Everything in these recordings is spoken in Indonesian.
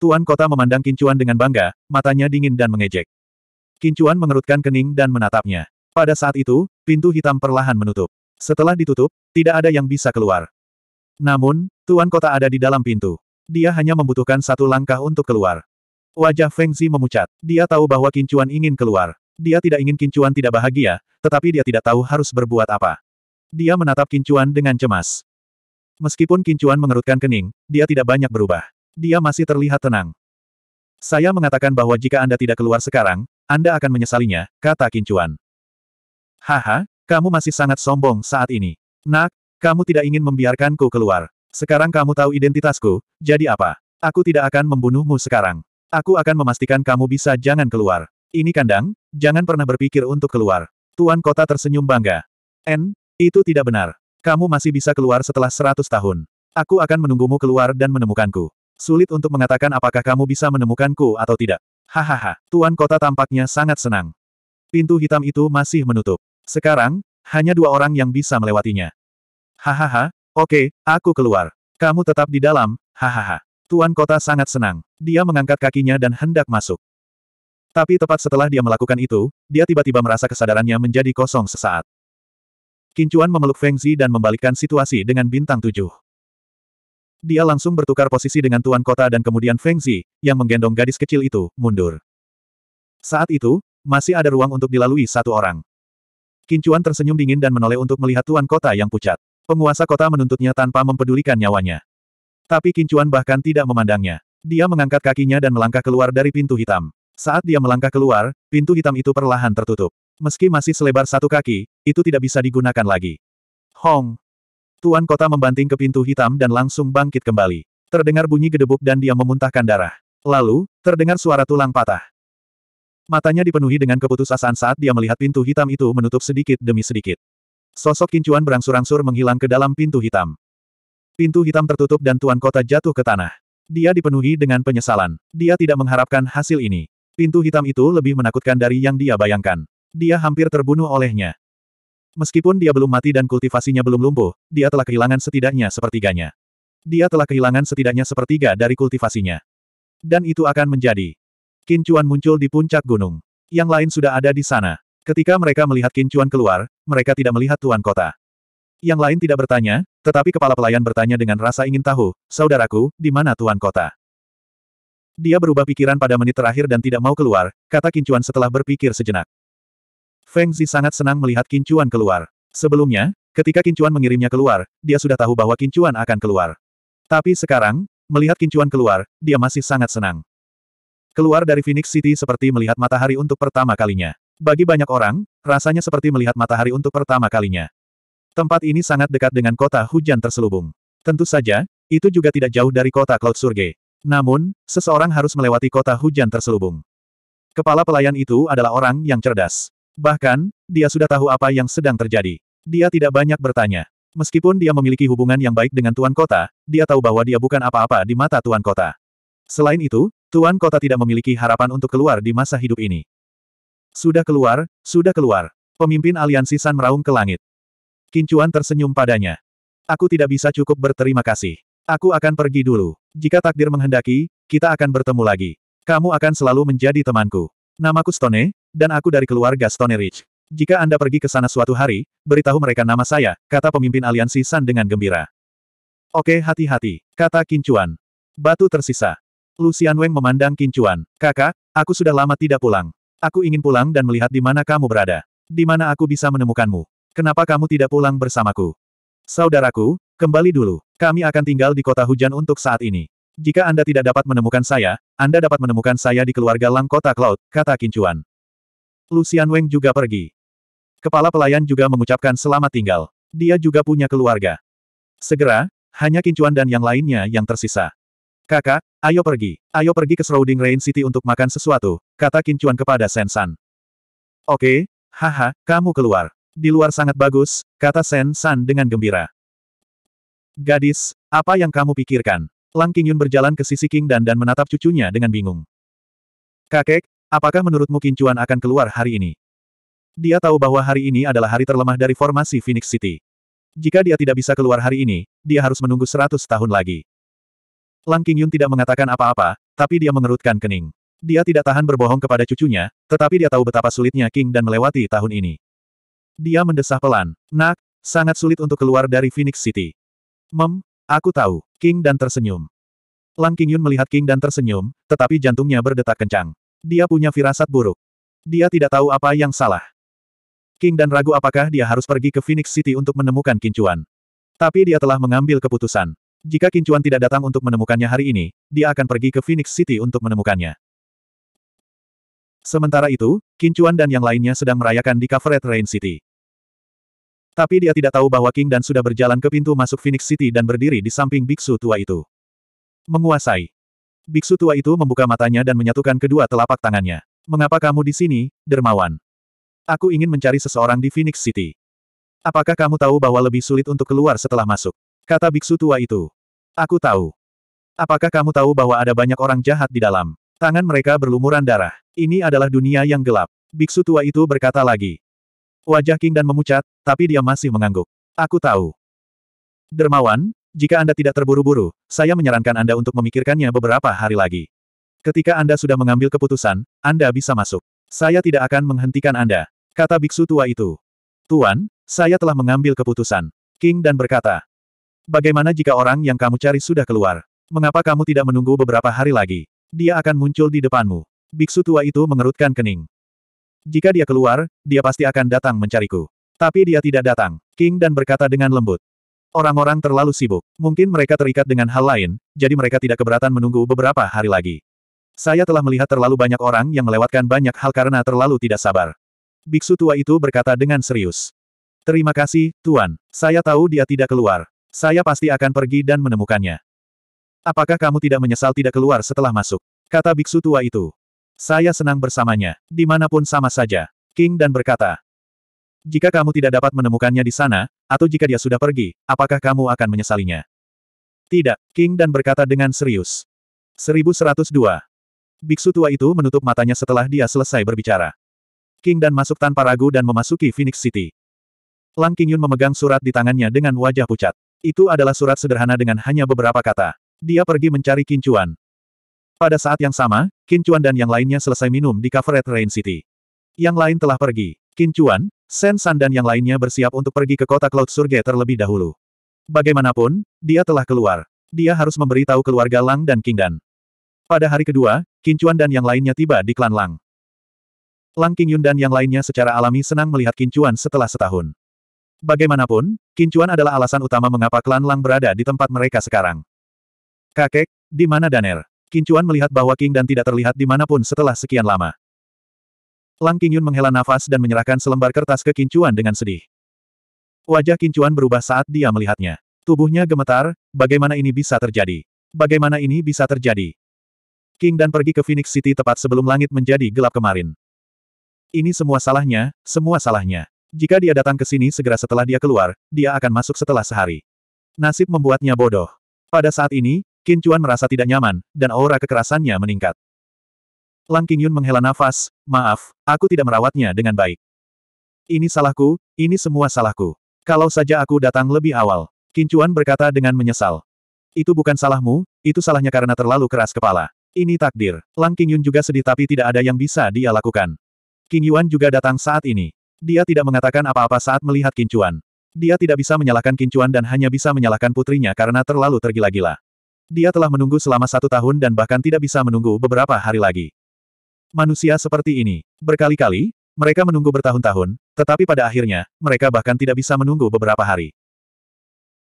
Tuan kota memandang Kincuan dengan bangga, matanya dingin dan mengejek. Kincuan mengerutkan kening dan menatapnya. Pada saat itu, pintu hitam perlahan menutup. Setelah ditutup, tidak ada yang bisa keluar. Namun, Tuan kota ada di dalam pintu. Dia hanya membutuhkan satu langkah untuk keluar. Wajah Feng Zi memucat. Dia tahu bahwa Kincuan ingin keluar. Dia tidak ingin Kincuan tidak bahagia, tetapi dia tidak tahu harus berbuat apa. Dia menatap Kincuan dengan cemas. Meskipun Kincuan mengerutkan kening, dia tidak banyak berubah. Dia masih terlihat tenang. Saya mengatakan bahwa jika Anda tidak keluar sekarang, Anda akan menyesalinya, kata Kincuan. Haha, kamu masih sangat sombong saat ini. Nak, kamu tidak ingin membiarkanku keluar. Sekarang kamu tahu identitasku, jadi apa? Aku tidak akan membunuhmu sekarang. Aku akan memastikan kamu bisa jangan keluar. Ini kandang, jangan pernah berpikir untuk keluar. Tuan kota tersenyum bangga. N, itu tidak benar. Kamu masih bisa keluar setelah seratus tahun. Aku akan menunggumu keluar dan menemukanku. Sulit untuk mengatakan apakah kamu bisa menemukanku atau tidak. Hahaha, Tuan Kota tampaknya sangat senang. Pintu hitam itu masih menutup. Sekarang, hanya dua orang yang bisa melewatinya. Hahaha, oke, aku keluar. Kamu tetap di dalam, hahaha. Tuan Kota sangat senang. Dia mengangkat kakinya dan hendak masuk. Tapi tepat setelah dia melakukan itu, dia tiba-tiba merasa kesadarannya menjadi kosong sesaat. Kincuan memeluk Feng Zi dan membalikkan situasi dengan bintang tujuh. Dia langsung bertukar posisi dengan tuan kota dan kemudian Feng Zi, yang menggendong gadis kecil itu, mundur. Saat itu, masih ada ruang untuk dilalui satu orang. Kincuan tersenyum dingin dan menoleh untuk melihat tuan kota yang pucat. Penguasa kota menuntutnya tanpa mempedulikan nyawanya. Tapi Kincuan bahkan tidak memandangnya. Dia mengangkat kakinya dan melangkah keluar dari pintu hitam. Saat dia melangkah keluar, pintu hitam itu perlahan tertutup. Meski masih selebar satu kaki, itu tidak bisa digunakan lagi. Hong! Tuan kota membanting ke pintu hitam dan langsung bangkit kembali. Terdengar bunyi gedebuk dan dia memuntahkan darah. Lalu, terdengar suara tulang patah. Matanya dipenuhi dengan keputusasaan saat dia melihat pintu hitam itu menutup sedikit demi sedikit. Sosok kincuan berangsur-angsur menghilang ke dalam pintu hitam. Pintu hitam tertutup dan tuan kota jatuh ke tanah. Dia dipenuhi dengan penyesalan. Dia tidak mengharapkan hasil ini. Pintu hitam itu lebih menakutkan dari yang dia bayangkan. Dia hampir terbunuh olehnya. Meskipun dia belum mati dan kultivasinya belum lumpuh, dia telah kehilangan setidaknya sepertiganya. Dia telah kehilangan setidaknya sepertiga dari kultivasinya. Dan itu akan menjadi. Kincuan muncul di puncak gunung. Yang lain sudah ada di sana. Ketika mereka melihat Kincuan keluar, mereka tidak melihat tuan kota. Yang lain tidak bertanya, tetapi kepala pelayan bertanya dengan rasa ingin tahu, saudaraku, di mana tuan kota? Dia berubah pikiran pada menit terakhir dan tidak mau keluar, kata Kincuan setelah berpikir sejenak. Feng Zi sangat senang melihat Kincuan keluar. Sebelumnya, ketika Kincuan mengirimnya keluar, dia sudah tahu bahwa Kincuan akan keluar. Tapi sekarang, melihat Kincuan keluar, dia masih sangat senang. Keluar dari Phoenix City seperti melihat matahari untuk pertama kalinya. Bagi banyak orang, rasanya seperti melihat matahari untuk pertama kalinya. Tempat ini sangat dekat dengan kota hujan terselubung. Tentu saja, itu juga tidak jauh dari kota Cloud Surge. Namun, seseorang harus melewati kota hujan terselubung. Kepala pelayan itu adalah orang yang cerdas. Bahkan, dia sudah tahu apa yang sedang terjadi. Dia tidak banyak bertanya. Meskipun dia memiliki hubungan yang baik dengan Tuan Kota, dia tahu bahwa dia bukan apa-apa di mata Tuan Kota. Selain itu, Tuan Kota tidak memiliki harapan untuk keluar di masa hidup ini. Sudah keluar, sudah keluar. Pemimpin aliansi San meraung ke langit. Kincuan tersenyum padanya. Aku tidak bisa cukup berterima kasih. Aku akan pergi dulu. Jika takdir menghendaki, kita akan bertemu lagi. Kamu akan selalu menjadi temanku. Namaku Stone, dan aku dari keluarga Stone Ridge. Jika Anda pergi ke sana suatu hari, beritahu mereka nama saya, kata pemimpin aliansi San dengan gembira. Oke hati-hati, kata Kincuan. Batu tersisa. Lucian Weng memandang Kincuan. Kakak, aku sudah lama tidak pulang. Aku ingin pulang dan melihat di mana kamu berada. Di mana aku bisa menemukanmu. Kenapa kamu tidak pulang bersamaku? Saudaraku, kembali dulu. Kami akan tinggal di kota hujan untuk saat ini. Jika Anda tidak dapat menemukan saya, Anda dapat menemukan saya di keluarga Lang Kota Cloud, kata Kincuan. Lucian Weng juga pergi. Kepala pelayan juga mengucapkan selamat tinggal. Dia juga punya keluarga. Segera, hanya Kincuan dan yang lainnya yang tersisa. Kakak, ayo pergi. Ayo pergi ke Shrouding Rain City untuk makan sesuatu, kata Kincuan kepada Sen San. Oke, haha, kamu keluar. Di luar sangat bagus, kata Sen San dengan gembira. Gadis, apa yang kamu pikirkan? Lang Qingyun berjalan ke sisi King Dan dan menatap cucunya dengan bingung. Kakek, Apakah menurutmu Kincuan akan keluar hari ini? Dia tahu bahwa hari ini adalah hari terlemah dari formasi Phoenix City. Jika dia tidak bisa keluar hari ini, dia harus menunggu seratus tahun lagi. Lang Yun tidak mengatakan apa-apa, tapi dia mengerutkan kening. Dia tidak tahan berbohong kepada cucunya, tetapi dia tahu betapa sulitnya King dan melewati tahun ini. Dia mendesah pelan. Nak, sangat sulit untuk keluar dari Phoenix City. Mem, aku tahu, King dan tersenyum. Lang Yun melihat King dan tersenyum, tetapi jantungnya berdetak kencang. Dia punya firasat buruk. Dia tidak tahu apa yang salah. King dan ragu apakah dia harus pergi ke Phoenix City untuk menemukan Kincuan. Tapi dia telah mengambil keputusan. Jika Kincuan tidak datang untuk menemukannya hari ini, dia akan pergi ke Phoenix City untuk menemukannya. Sementara itu, Kincuan dan yang lainnya sedang merayakan di Coveret Rain City. Tapi dia tidak tahu bahwa King dan sudah berjalan ke pintu masuk Phoenix City dan berdiri di samping biksu tua itu. Menguasai. Biksu tua itu membuka matanya dan menyatukan kedua telapak tangannya. Mengapa kamu di sini, dermawan? Aku ingin mencari seseorang di Phoenix City. Apakah kamu tahu bahwa lebih sulit untuk keluar setelah masuk? Kata biksu tua itu. Aku tahu. Apakah kamu tahu bahwa ada banyak orang jahat di dalam? Tangan mereka berlumuran darah. Ini adalah dunia yang gelap. Biksu tua itu berkata lagi. Wajah King dan memucat, tapi dia masih mengangguk. Aku tahu. Dermawan, jika Anda tidak terburu-buru, saya menyarankan Anda untuk memikirkannya beberapa hari lagi. Ketika Anda sudah mengambil keputusan, Anda bisa masuk. Saya tidak akan menghentikan Anda, kata biksu tua itu. Tuan, saya telah mengambil keputusan. King dan berkata, Bagaimana jika orang yang kamu cari sudah keluar? Mengapa kamu tidak menunggu beberapa hari lagi? Dia akan muncul di depanmu. Biksu tua itu mengerutkan kening. Jika dia keluar, dia pasti akan datang mencariku. Tapi dia tidak datang. King dan berkata dengan lembut. Orang-orang terlalu sibuk. Mungkin mereka terikat dengan hal lain, jadi mereka tidak keberatan menunggu beberapa hari lagi. Saya telah melihat terlalu banyak orang yang melewatkan banyak hal karena terlalu tidak sabar. Biksu tua itu berkata dengan serius. Terima kasih, Tuan. Saya tahu dia tidak keluar. Saya pasti akan pergi dan menemukannya. Apakah kamu tidak menyesal tidak keluar setelah masuk? Kata biksu tua itu. Saya senang bersamanya, dimanapun sama saja. King dan berkata. Jika kamu tidak dapat menemukannya di sana, atau jika dia sudah pergi, apakah kamu akan menyesalinya? Tidak, King Dan berkata dengan serius. 1102. Biksu tua itu menutup matanya setelah dia selesai berbicara. King Dan masuk tanpa ragu dan memasuki Phoenix City. Lang Yun memegang surat di tangannya dengan wajah pucat. Itu adalah surat sederhana dengan hanya beberapa kata. Dia pergi mencari Kincuan. Pada saat yang sama, Kincuan dan yang lainnya selesai minum di Coveret Rain City. Yang lain telah pergi. Kincuan, Chuan, Sen San dan yang lainnya bersiap untuk pergi ke kota Cloud Surge terlebih dahulu. Bagaimanapun, dia telah keluar. Dia harus memberi tahu keluarga Lang dan King Dan. Pada hari kedua, Kincuan dan yang lainnya tiba di klan Lang. Lang King Yun dan yang lainnya secara alami senang melihat Kincuan setelah setahun. Bagaimanapun, Kincuan adalah alasan utama mengapa klan Lang berada di tempat mereka sekarang. Kakek, di mana Daner? Kincuan melihat bahwa King dan tidak terlihat di dimanapun setelah sekian lama. Lang Qingyun menghela nafas dan menyerahkan selembar kertas ke Kincuan dengan sedih. Wajah Kincuan berubah saat dia melihatnya. Tubuhnya gemetar, bagaimana ini bisa terjadi? Bagaimana ini bisa terjadi? King dan pergi ke Phoenix City tepat sebelum langit menjadi gelap kemarin. Ini semua salahnya, semua salahnya. Jika dia datang ke sini segera setelah dia keluar, dia akan masuk setelah sehari. Nasib membuatnya bodoh. Pada saat ini, Kincuan merasa tidak nyaman, dan aura kekerasannya meningkat. Lang Qingyun menghela nafas, maaf, aku tidak merawatnya dengan baik. Ini salahku, ini semua salahku. Kalau saja aku datang lebih awal. Kincuan berkata dengan menyesal. Itu bukan salahmu, itu salahnya karena terlalu keras kepala. Ini takdir. Lang Qingyun juga sedih tapi tidak ada yang bisa dia lakukan. Qingyuan juga datang saat ini. Dia tidak mengatakan apa-apa saat melihat Kincuan. Dia tidak bisa menyalahkan Kincuan dan hanya bisa menyalahkan putrinya karena terlalu tergila-gila. Dia telah menunggu selama satu tahun dan bahkan tidak bisa menunggu beberapa hari lagi manusia seperti ini. Berkali-kali, mereka menunggu bertahun-tahun, tetapi pada akhirnya, mereka bahkan tidak bisa menunggu beberapa hari.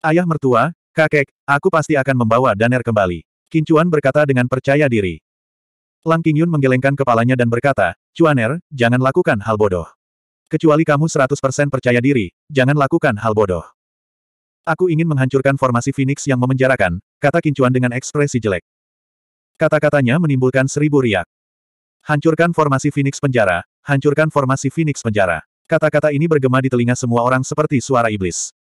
Ayah mertua, kakek, aku pasti akan membawa Daner kembali. Kincuan berkata dengan percaya diri. Lang Qingyun menggelengkan kepalanya dan berkata, Cuaner, jangan lakukan hal bodoh. Kecuali kamu 100% percaya diri, jangan lakukan hal bodoh. Aku ingin menghancurkan formasi Phoenix yang memenjarakan, kata Kincuan dengan ekspresi jelek. Kata-katanya menimbulkan seribu riak. Hancurkan formasi Phoenix penjara, hancurkan formasi Phoenix penjara. Kata-kata ini bergema di telinga semua orang seperti suara iblis.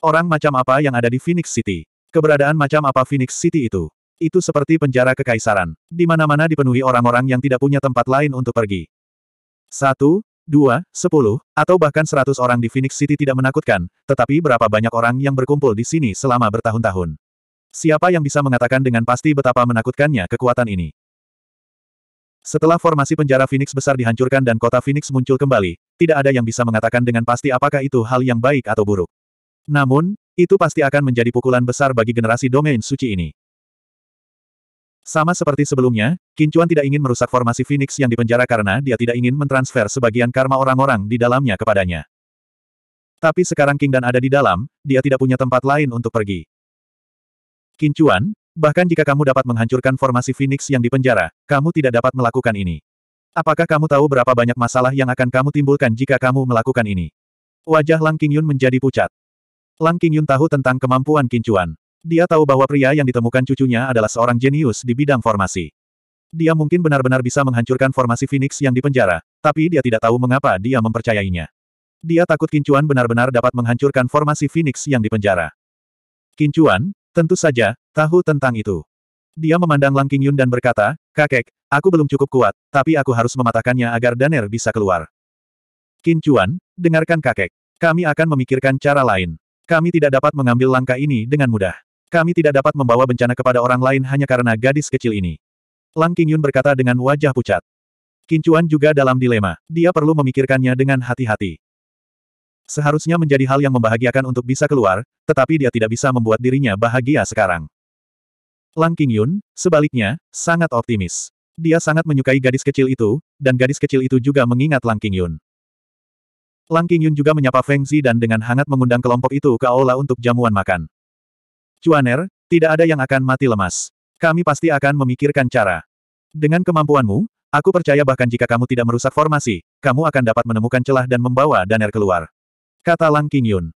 Orang macam apa yang ada di Phoenix City? Keberadaan macam apa Phoenix City itu? Itu seperti penjara kekaisaran, di mana-mana dipenuhi orang-orang yang tidak punya tempat lain untuk pergi. Satu, dua, sepuluh, atau bahkan seratus orang di Phoenix City tidak menakutkan, tetapi berapa banyak orang yang berkumpul di sini selama bertahun-tahun. Siapa yang bisa mengatakan dengan pasti betapa menakutkannya kekuatan ini? Setelah formasi penjara Phoenix besar dihancurkan dan kota Phoenix muncul kembali, tidak ada yang bisa mengatakan dengan pasti apakah itu hal yang baik atau buruk. Namun, itu pasti akan menjadi pukulan besar bagi generasi domain suci ini. Sama seperti sebelumnya, Kincuan tidak ingin merusak formasi Phoenix yang dipenjara karena dia tidak ingin mentransfer sebagian karma orang-orang di dalamnya kepadanya. Tapi sekarang King Dan ada di dalam, dia tidak punya tempat lain untuk pergi. Kincuan, Bahkan jika kamu dapat menghancurkan formasi Phoenix yang dipenjara, kamu tidak dapat melakukan ini. Apakah kamu tahu berapa banyak masalah yang akan kamu timbulkan jika kamu melakukan ini? Wajah Lang Qingyun menjadi pucat. Lang Qingyun tahu tentang kemampuan Kincuan. Dia tahu bahwa pria yang ditemukan cucunya adalah seorang jenius di bidang formasi. Dia mungkin benar-benar bisa menghancurkan formasi Phoenix yang dipenjara, tapi dia tidak tahu mengapa dia mempercayainya. Dia takut Kincuan benar-benar dapat menghancurkan formasi Phoenix yang dipenjara. Kincuan, Tentu saja, tahu tentang itu. Dia memandang Lang Qingyun dan berkata, Kakek, aku belum cukup kuat, tapi aku harus mematahkannya agar Daner bisa keluar. Qin Chuan, dengarkan kakek. Kami akan memikirkan cara lain. Kami tidak dapat mengambil langkah ini dengan mudah. Kami tidak dapat membawa bencana kepada orang lain hanya karena gadis kecil ini. Lang Qingyun berkata dengan wajah pucat. Qin Chuan juga dalam dilema. Dia perlu memikirkannya dengan hati-hati. Seharusnya menjadi hal yang membahagiakan untuk bisa keluar, tetapi dia tidak bisa membuat dirinya bahagia sekarang. Lang Qingyun, sebaliknya, sangat optimis. Dia sangat menyukai gadis kecil itu, dan gadis kecil itu juga mengingat Lang Qingyun. Lang Qingyun juga menyapa Feng Zi dan dengan hangat mengundang kelompok itu ke aula untuk jamuan makan. Cuaner, tidak ada yang akan mati lemas. Kami pasti akan memikirkan cara. Dengan kemampuanmu, aku percaya bahkan jika kamu tidak merusak formasi, kamu akan dapat menemukan celah dan membawa Daner keluar. Kata Lang Qingyun.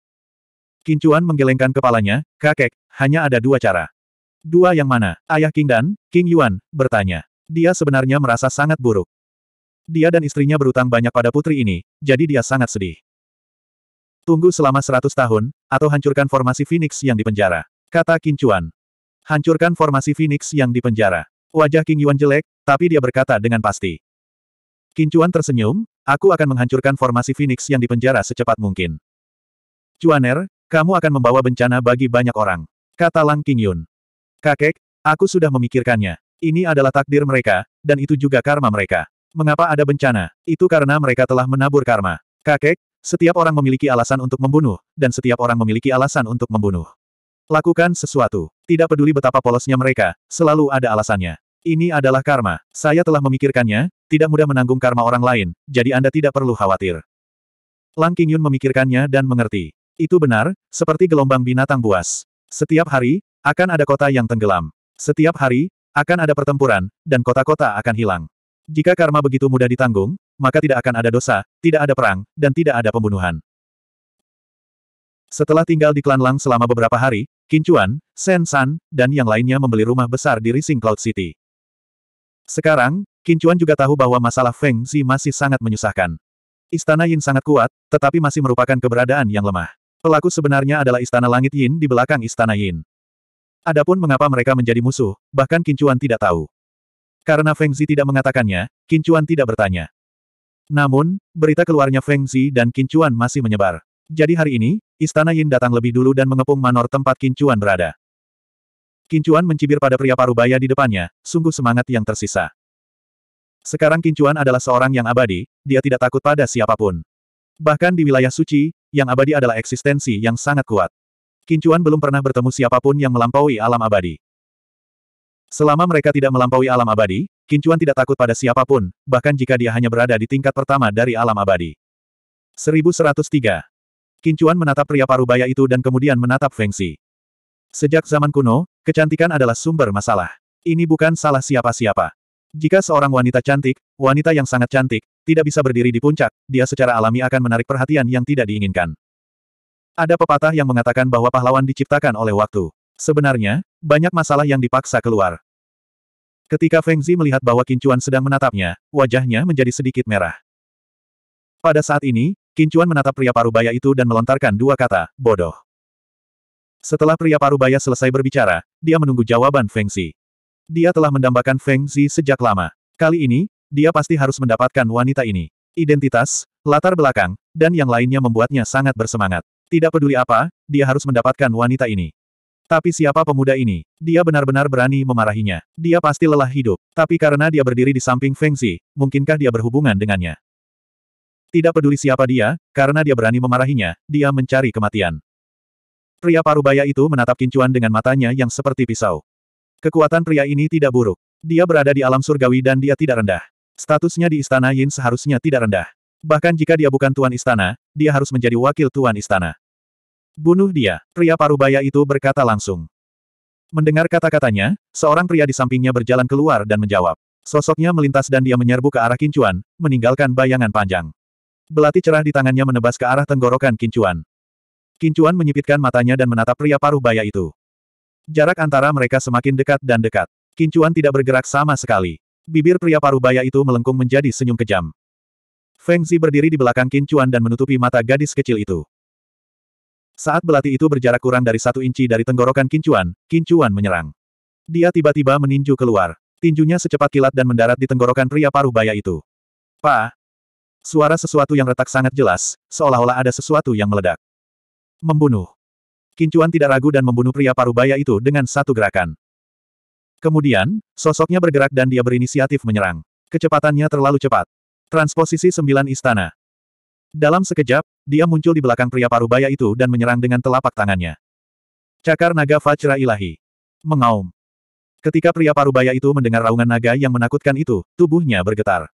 Kincuan menggelengkan kepalanya, kakek, hanya ada dua cara. Dua yang mana? Ayah King dan, King Yuan, bertanya. Dia sebenarnya merasa sangat buruk. Dia dan istrinya berutang banyak pada putri ini, jadi dia sangat sedih. Tunggu selama seratus tahun, atau hancurkan formasi Phoenix yang dipenjara. Kata Kincuan. Hancurkan formasi Phoenix yang dipenjara. Wajah King Yuan jelek, tapi dia berkata dengan pasti. Kincuan tersenyum, Aku akan menghancurkan formasi Phoenix yang dipenjara secepat mungkin. Cuaner, kamu akan membawa bencana bagi banyak orang. Kata Lang Qingyun. Kakek, aku sudah memikirkannya. Ini adalah takdir mereka, dan itu juga karma mereka. Mengapa ada bencana? Itu karena mereka telah menabur karma. Kakek, setiap orang memiliki alasan untuk membunuh, dan setiap orang memiliki alasan untuk membunuh. Lakukan sesuatu. Tidak peduli betapa polosnya mereka, selalu ada alasannya. Ini adalah karma. Saya telah memikirkannya, tidak mudah menanggung karma orang lain, jadi Anda tidak perlu khawatir. Lang Qingyun memikirkannya dan mengerti. Itu benar, seperti gelombang binatang buas. Setiap hari, akan ada kota yang tenggelam. Setiap hari, akan ada pertempuran, dan kota-kota akan hilang. Jika karma begitu mudah ditanggung, maka tidak akan ada dosa, tidak ada perang, dan tidak ada pembunuhan. Setelah tinggal di klan Lang selama beberapa hari, Kincuan, Sen San, dan yang lainnya membeli rumah besar di Rising Cloud City. Sekarang, Kincuan juga tahu bahwa masalah Feng Zi masih sangat menyusahkan. Istana Yin sangat kuat, tetapi masih merupakan keberadaan yang lemah. Pelaku sebenarnya adalah Istana Langit Yin di belakang Istana Yin. Adapun mengapa mereka menjadi musuh, bahkan Kincuan tidak tahu. Karena Feng Zi tidak mengatakannya, Kincuan tidak bertanya. Namun, berita keluarnya Feng Zi dan Kincuan masih menyebar. Jadi hari ini, Istana Yin datang lebih dulu dan mengepung manor tempat Kincuan berada. Kincuan mencibir pada pria parubaya di depannya, sungguh semangat yang tersisa. Sekarang Kincuan adalah seorang yang abadi, dia tidak takut pada siapapun. Bahkan di wilayah suci, yang abadi adalah eksistensi yang sangat kuat. Kincuan belum pernah bertemu siapapun yang melampaui alam abadi. Selama mereka tidak melampaui alam abadi, Kincuan tidak takut pada siapapun, bahkan jika dia hanya berada di tingkat pertama dari alam abadi. 1103. Kincuan menatap pria parubaya itu dan kemudian menatap Fengsi. Sejak zaman kuno, kecantikan adalah sumber masalah. Ini bukan salah siapa-siapa. Jika seorang wanita cantik, wanita yang sangat cantik, tidak bisa berdiri di puncak, dia secara alami akan menarik perhatian yang tidak diinginkan. Ada pepatah yang mengatakan bahwa pahlawan diciptakan oleh waktu. Sebenarnya, banyak masalah yang dipaksa keluar. Ketika Feng Zi melihat bahwa Kincuan sedang menatapnya, wajahnya menjadi sedikit merah. Pada saat ini, Kincuan menatap pria parubaya itu dan melontarkan dua kata, bodoh. Setelah pria parubaya selesai berbicara, dia menunggu jawaban Feng Xi. Dia telah mendambakan Feng Xi sejak lama. Kali ini, dia pasti harus mendapatkan wanita ini. Identitas, latar belakang, dan yang lainnya membuatnya sangat bersemangat. Tidak peduli apa, dia harus mendapatkan wanita ini. Tapi siapa pemuda ini? Dia benar-benar berani memarahinya. Dia pasti lelah hidup. Tapi karena dia berdiri di samping Feng Xi, mungkinkah dia berhubungan dengannya? Tidak peduli siapa dia, karena dia berani memarahinya, dia mencari kematian. Pria parubaya itu menatap kincuan dengan matanya yang seperti pisau. Kekuatan pria ini tidak buruk. Dia berada di alam surgawi dan dia tidak rendah. Statusnya di istana Yin seharusnya tidak rendah. Bahkan jika dia bukan tuan istana, dia harus menjadi wakil tuan istana. Bunuh dia, pria parubaya itu berkata langsung. Mendengar kata-katanya, seorang pria di sampingnya berjalan keluar dan menjawab. Sosoknya melintas dan dia menyerbu ke arah Kincuan, meninggalkan bayangan panjang. Belati cerah di tangannya menebas ke arah tenggorokan Kincuan. Kincuan menyipitkan matanya dan menatap pria paruh baya itu. Jarak antara mereka semakin dekat dan dekat. Kincuan tidak bergerak sama sekali. Bibir pria paruh baya itu melengkung menjadi senyum kejam. Feng Zi berdiri di belakang Kincuan dan menutupi mata gadis kecil itu. Saat belati itu berjarak kurang dari satu inci dari tenggorokan Kincuan, Kincuan menyerang. Dia tiba-tiba meninju keluar. Tinjunya secepat kilat dan mendarat di tenggorokan pria paruh baya itu. Pa! Suara sesuatu yang retak sangat jelas, seolah-olah ada sesuatu yang meledak. Membunuh. Kincuan tidak ragu dan membunuh pria parubaya itu dengan satu gerakan. Kemudian, sosoknya bergerak dan dia berinisiatif menyerang. Kecepatannya terlalu cepat. Transposisi sembilan istana. Dalam sekejap, dia muncul di belakang pria parubaya itu dan menyerang dengan telapak tangannya. Cakar naga Fajra Ilahi. Mengaum. Ketika pria parubaya itu mendengar raungan naga yang menakutkan itu, tubuhnya bergetar.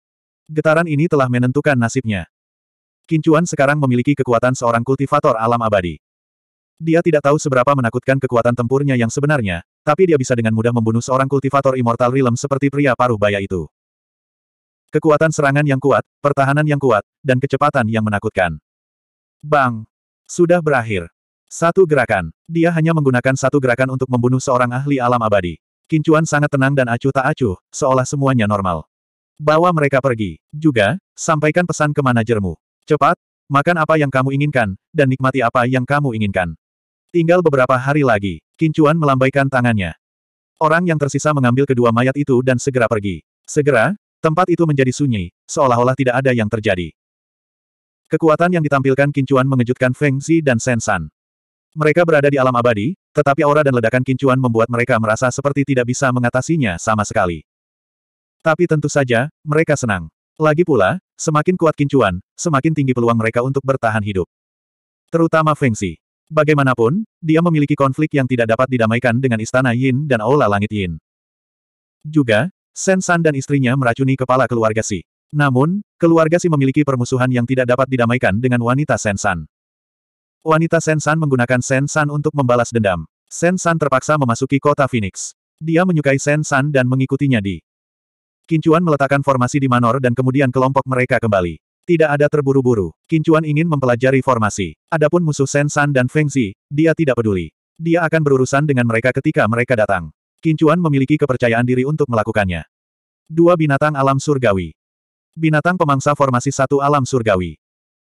Getaran ini telah menentukan nasibnya. Kincuan sekarang memiliki kekuatan seorang kultivator alam abadi. Dia tidak tahu seberapa menakutkan kekuatan tempurnya yang sebenarnya, tapi dia bisa dengan mudah membunuh seorang kultivator Immortal Realm seperti pria paruh baya itu. Kekuatan serangan yang kuat, pertahanan yang kuat, dan kecepatan yang menakutkan. Bang! Sudah berakhir. Satu gerakan. Dia hanya menggunakan satu gerakan untuk membunuh seorang ahli alam abadi. Kincuan sangat tenang dan acuh tak acuh, seolah semuanya normal. Bawa mereka pergi. Juga, sampaikan pesan ke manajermu. Cepat, makan apa yang kamu inginkan, dan nikmati apa yang kamu inginkan. Tinggal beberapa hari lagi, Kincuan melambaikan tangannya. Orang yang tersisa mengambil kedua mayat itu dan segera pergi. Segera, tempat itu menjadi sunyi, seolah-olah tidak ada yang terjadi. Kekuatan yang ditampilkan Kincuan mengejutkan Feng Zi dan Shen San. Mereka berada di alam abadi, tetapi aura dan ledakan Kincuan membuat mereka merasa seperti tidak bisa mengatasinya sama sekali. Tapi tentu saja, mereka senang. Lagi pula, semakin kuat kincuan, semakin tinggi peluang mereka untuk bertahan hidup. Terutama Feng Xi. Bagaimanapun, dia memiliki konflik yang tidak dapat didamaikan dengan Istana Yin dan Aula Langit Yin. Juga, Shen San dan istrinya meracuni kepala keluarga Si. Namun, keluarga Si memiliki permusuhan yang tidak dapat didamaikan dengan wanita Shen San. Wanita Shen San menggunakan Shen San untuk membalas dendam. Shen San terpaksa memasuki kota Phoenix. Dia menyukai Shen San dan mengikutinya di Kincuan meletakkan formasi di Manor dan kemudian kelompok mereka kembali. Tidak ada terburu-buru. Kincuan ingin mempelajari formasi. Adapun musuh Sen San dan Feng Zi, dia tidak peduli. Dia akan berurusan dengan mereka ketika mereka datang. Kincuan memiliki kepercayaan diri untuk melakukannya. Dua binatang alam surgawi. Binatang pemangsa formasi satu alam surgawi.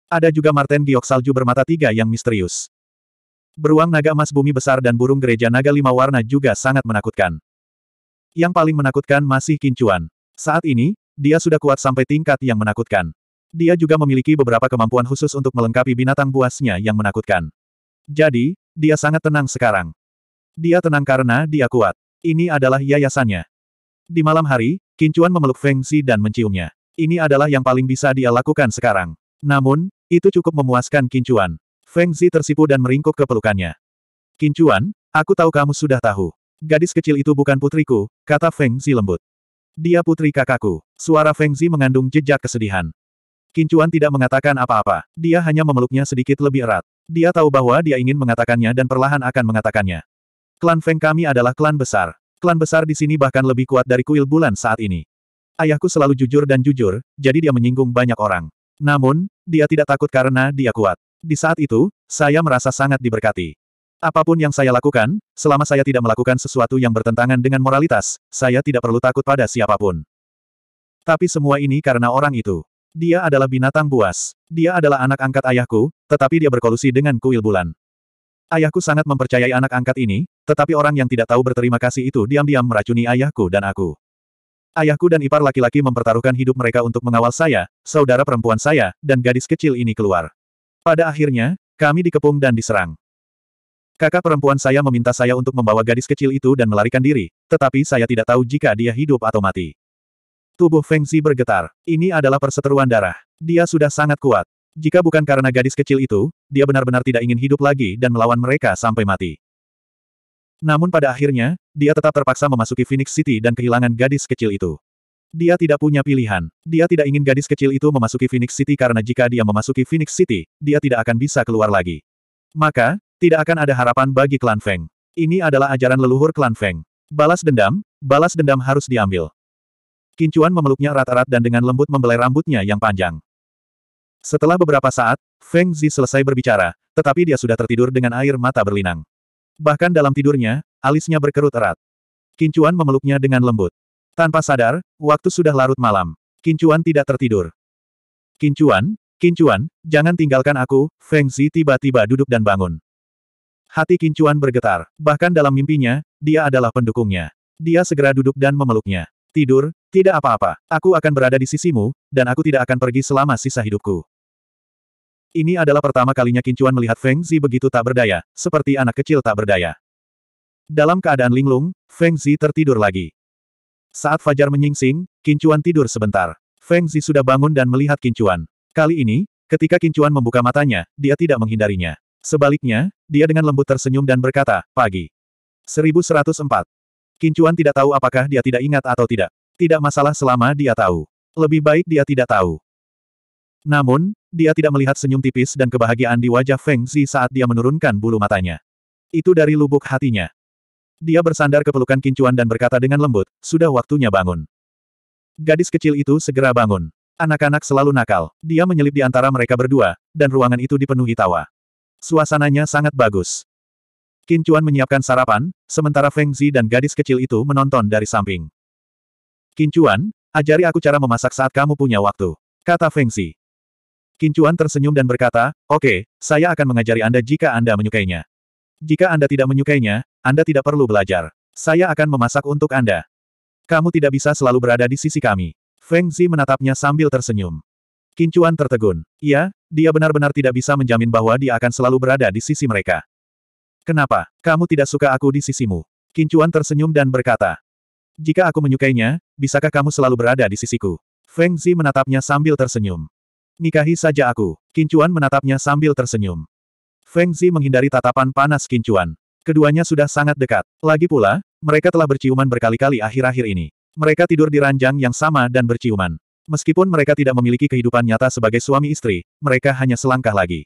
Ada juga Marten Giok Salju bermata tiga yang misterius. Beruang naga emas bumi besar dan burung gereja naga lima warna juga sangat menakutkan. Yang paling menakutkan masih kincuan. Saat ini, dia sudah kuat sampai tingkat yang menakutkan. Dia juga memiliki beberapa kemampuan khusus untuk melengkapi binatang buasnya yang menakutkan. Jadi, dia sangat tenang sekarang. Dia tenang karena dia kuat. Ini adalah yayasannya. Di malam hari, Kincuan memeluk Feng Xi dan menciumnya. Ini adalah yang paling bisa dia lakukan sekarang. Namun, itu cukup memuaskan Kincuan. Feng Xi tersipu dan meringkuk ke pelukannya. Kincuan, aku tahu kamu sudah tahu. Gadis kecil itu bukan putriku, kata Feng Xi lembut. Dia putri kakakku. Suara Feng Zi mengandung jejak kesedihan. Kincuan tidak mengatakan apa-apa. Dia hanya memeluknya sedikit lebih erat. Dia tahu bahwa dia ingin mengatakannya dan perlahan akan mengatakannya. Klan Feng kami adalah klan besar. Klan besar di sini bahkan lebih kuat dari kuil bulan saat ini. Ayahku selalu jujur dan jujur, jadi dia menyinggung banyak orang. Namun, dia tidak takut karena dia kuat. Di saat itu, saya merasa sangat diberkati. Apapun yang saya lakukan, selama saya tidak melakukan sesuatu yang bertentangan dengan moralitas, saya tidak perlu takut pada siapapun. Tapi semua ini karena orang itu. Dia adalah binatang buas. Dia adalah anak angkat ayahku, tetapi dia berkolusi dengan kuil bulan. Ayahku sangat mempercayai anak angkat ini, tetapi orang yang tidak tahu berterima kasih itu diam-diam meracuni ayahku dan aku. Ayahku dan ipar laki-laki mempertaruhkan hidup mereka untuk mengawal saya, saudara perempuan saya, dan gadis kecil ini keluar. Pada akhirnya, kami dikepung dan diserang. Kakak perempuan saya meminta saya untuk membawa gadis kecil itu dan melarikan diri, tetapi saya tidak tahu jika dia hidup atau mati. Tubuh Feng Zi bergetar. Ini adalah perseteruan darah. Dia sudah sangat kuat. Jika bukan karena gadis kecil itu, dia benar-benar tidak ingin hidup lagi dan melawan mereka sampai mati. Namun pada akhirnya, dia tetap terpaksa memasuki Phoenix City dan kehilangan gadis kecil itu. Dia tidak punya pilihan. Dia tidak ingin gadis kecil itu memasuki Phoenix City karena jika dia memasuki Phoenix City, dia tidak akan bisa keluar lagi. Maka, tidak akan ada harapan bagi klan Feng. Ini adalah ajaran leluhur klan Feng. Balas dendam, balas dendam harus diambil. Kincuan memeluknya erat-erat dan dengan lembut membelai rambutnya yang panjang. Setelah beberapa saat, Feng Zi selesai berbicara, tetapi dia sudah tertidur dengan air mata berlinang. Bahkan dalam tidurnya, alisnya berkerut erat. Kincuan memeluknya dengan lembut. Tanpa sadar, waktu sudah larut malam. Kincuan tidak tertidur. Kincuan, Kincuan, jangan tinggalkan aku, Feng Zi tiba-tiba duduk dan bangun. Hati Kincuan bergetar. Bahkan dalam mimpinya, dia adalah pendukungnya. Dia segera duduk dan memeluknya. Tidur, tidak apa-apa. Aku akan berada di sisimu, dan aku tidak akan pergi selama sisa hidupku. Ini adalah pertama kalinya Kincuan melihat Feng Zi begitu tak berdaya, seperti anak kecil tak berdaya. Dalam keadaan linglung, Feng Zi tertidur lagi. Saat fajar menyingsing, Kincuan tidur sebentar. Feng Zi sudah bangun dan melihat Kincuan. Kali ini, ketika Kincuan membuka matanya, dia tidak menghindarinya. Sebaliknya, dia dengan lembut tersenyum dan berkata, pagi. 1104. Kincuan tidak tahu apakah dia tidak ingat atau tidak. Tidak masalah selama dia tahu. Lebih baik dia tidak tahu. Namun, dia tidak melihat senyum tipis dan kebahagiaan di wajah Feng Zi saat dia menurunkan bulu matanya. Itu dari lubuk hatinya. Dia bersandar ke pelukan Kincuan dan berkata dengan lembut, sudah waktunya bangun. Gadis kecil itu segera bangun. Anak-anak selalu nakal. Dia menyelip di antara mereka berdua, dan ruangan itu dipenuhi tawa. Suasananya sangat bagus. Qin Chuan menyiapkan sarapan, sementara Feng Zi dan gadis kecil itu menonton dari samping. Qin Chuan, ajari aku cara memasak saat kamu punya waktu, kata Feng Zi. Qin Chuan tersenyum dan berkata, oke, okay, saya akan mengajari Anda jika Anda menyukainya. Jika Anda tidak menyukainya, Anda tidak perlu belajar. Saya akan memasak untuk Anda. Kamu tidak bisa selalu berada di sisi kami. Feng Zi menatapnya sambil tersenyum. Kincuan tertegun. Iya, dia benar-benar tidak bisa menjamin bahwa dia akan selalu berada di sisi mereka. Kenapa? Kamu tidak suka aku di sisimu? Kincuan tersenyum dan berkata. Jika aku menyukainya, bisakah kamu selalu berada di sisiku? Feng Zi menatapnya sambil tersenyum. Nikahi saja aku. Kincuan menatapnya sambil tersenyum. Feng Zi menghindari tatapan panas Kincuan. Keduanya sudah sangat dekat. Lagi pula, mereka telah berciuman berkali-kali akhir-akhir ini. Mereka tidur di ranjang yang sama dan berciuman. Meskipun mereka tidak memiliki kehidupan nyata sebagai suami istri, mereka hanya selangkah lagi.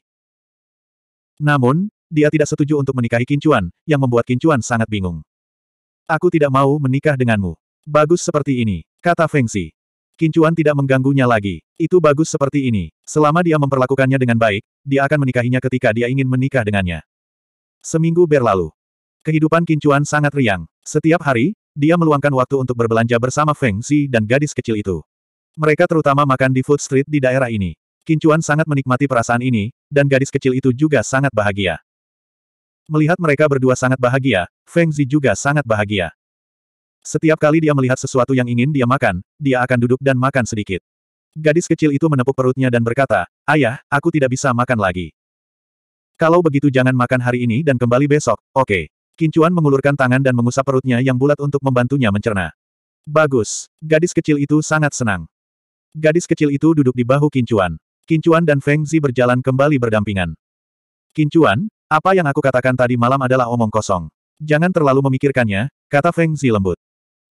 Namun, dia tidak setuju untuk menikahi Kincuan, yang membuat Kincuan sangat bingung. Aku tidak mau menikah denganmu. Bagus seperti ini, kata Feng Xi. Kincuan tidak mengganggunya lagi. Itu bagus seperti ini. Selama dia memperlakukannya dengan baik, dia akan menikahinya ketika dia ingin menikah dengannya. Seminggu berlalu. Kehidupan Kincuan sangat riang. Setiap hari, dia meluangkan waktu untuk berbelanja bersama Feng Xi dan gadis kecil itu. Mereka terutama makan di Food Street di daerah ini. Kincuan sangat menikmati perasaan ini, dan gadis kecil itu juga sangat bahagia. Melihat mereka berdua sangat bahagia, Feng Zi juga sangat bahagia. Setiap kali dia melihat sesuatu yang ingin dia makan, dia akan duduk dan makan sedikit. Gadis kecil itu menepuk perutnya dan berkata, Ayah, aku tidak bisa makan lagi. Kalau begitu jangan makan hari ini dan kembali besok, oke. Okay. Kincuan mengulurkan tangan dan mengusap perutnya yang bulat untuk membantunya mencerna. Bagus, gadis kecil itu sangat senang. Gadis kecil itu duduk di bahu Kincuan. Kincuan dan Feng Zi berjalan kembali berdampingan. Kincuan, apa yang aku katakan tadi malam adalah omong kosong. Jangan terlalu memikirkannya, kata Feng Zi lembut.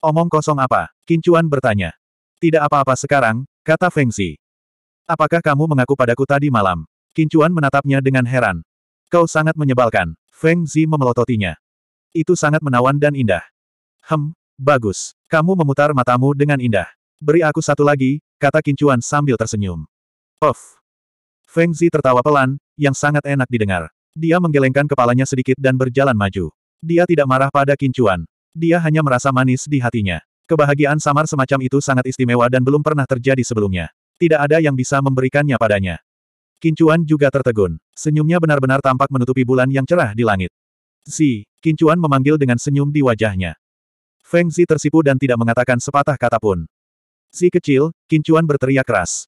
Omong kosong apa? Kincuan bertanya. Tidak apa-apa sekarang, kata Feng Zi. Apakah kamu mengaku padaku tadi malam? Kincuan menatapnya dengan heran. Kau sangat menyebalkan. Feng Zi memelototinya. Itu sangat menawan dan indah. Hem, bagus. Kamu memutar matamu dengan indah. Beri aku satu lagi, kata Kincuan sambil tersenyum. Of. Feng Zi tertawa pelan, yang sangat enak didengar. Dia menggelengkan kepalanya sedikit dan berjalan maju. Dia tidak marah pada Kincuan. Dia hanya merasa manis di hatinya. Kebahagiaan samar semacam itu sangat istimewa dan belum pernah terjadi sebelumnya. Tidak ada yang bisa memberikannya padanya. Kincuan juga tertegun. Senyumnya benar-benar tampak menutupi bulan yang cerah di langit. Zi, Kincuan memanggil dengan senyum di wajahnya. Feng Zi tersipu dan tidak mengatakan sepatah kata pun. Si kecil, Kincuan berteriak keras.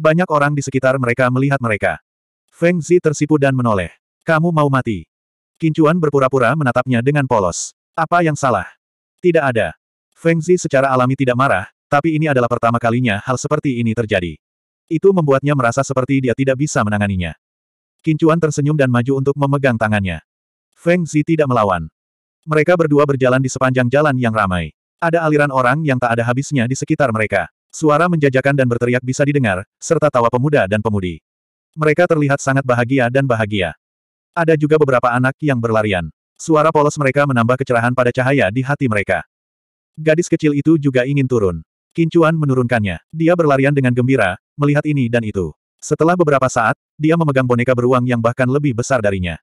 Banyak orang di sekitar mereka melihat mereka. Feng Zi tersipu dan menoleh. Kamu mau mati. Kincuan berpura-pura menatapnya dengan polos. Apa yang salah? Tidak ada. Feng Zi secara alami tidak marah, tapi ini adalah pertama kalinya hal seperti ini terjadi. Itu membuatnya merasa seperti dia tidak bisa menanganinya. Kincuan tersenyum dan maju untuk memegang tangannya. Feng Zi tidak melawan. Mereka berdua berjalan di sepanjang jalan yang ramai. Ada aliran orang yang tak ada habisnya di sekitar mereka. Suara menjajakan dan berteriak bisa didengar, serta tawa pemuda dan pemudi. Mereka terlihat sangat bahagia dan bahagia. Ada juga beberapa anak yang berlarian. Suara polos mereka menambah kecerahan pada cahaya di hati mereka. Gadis kecil itu juga ingin turun. Kincuan menurunkannya. Dia berlarian dengan gembira, melihat ini dan itu. Setelah beberapa saat, dia memegang boneka beruang yang bahkan lebih besar darinya.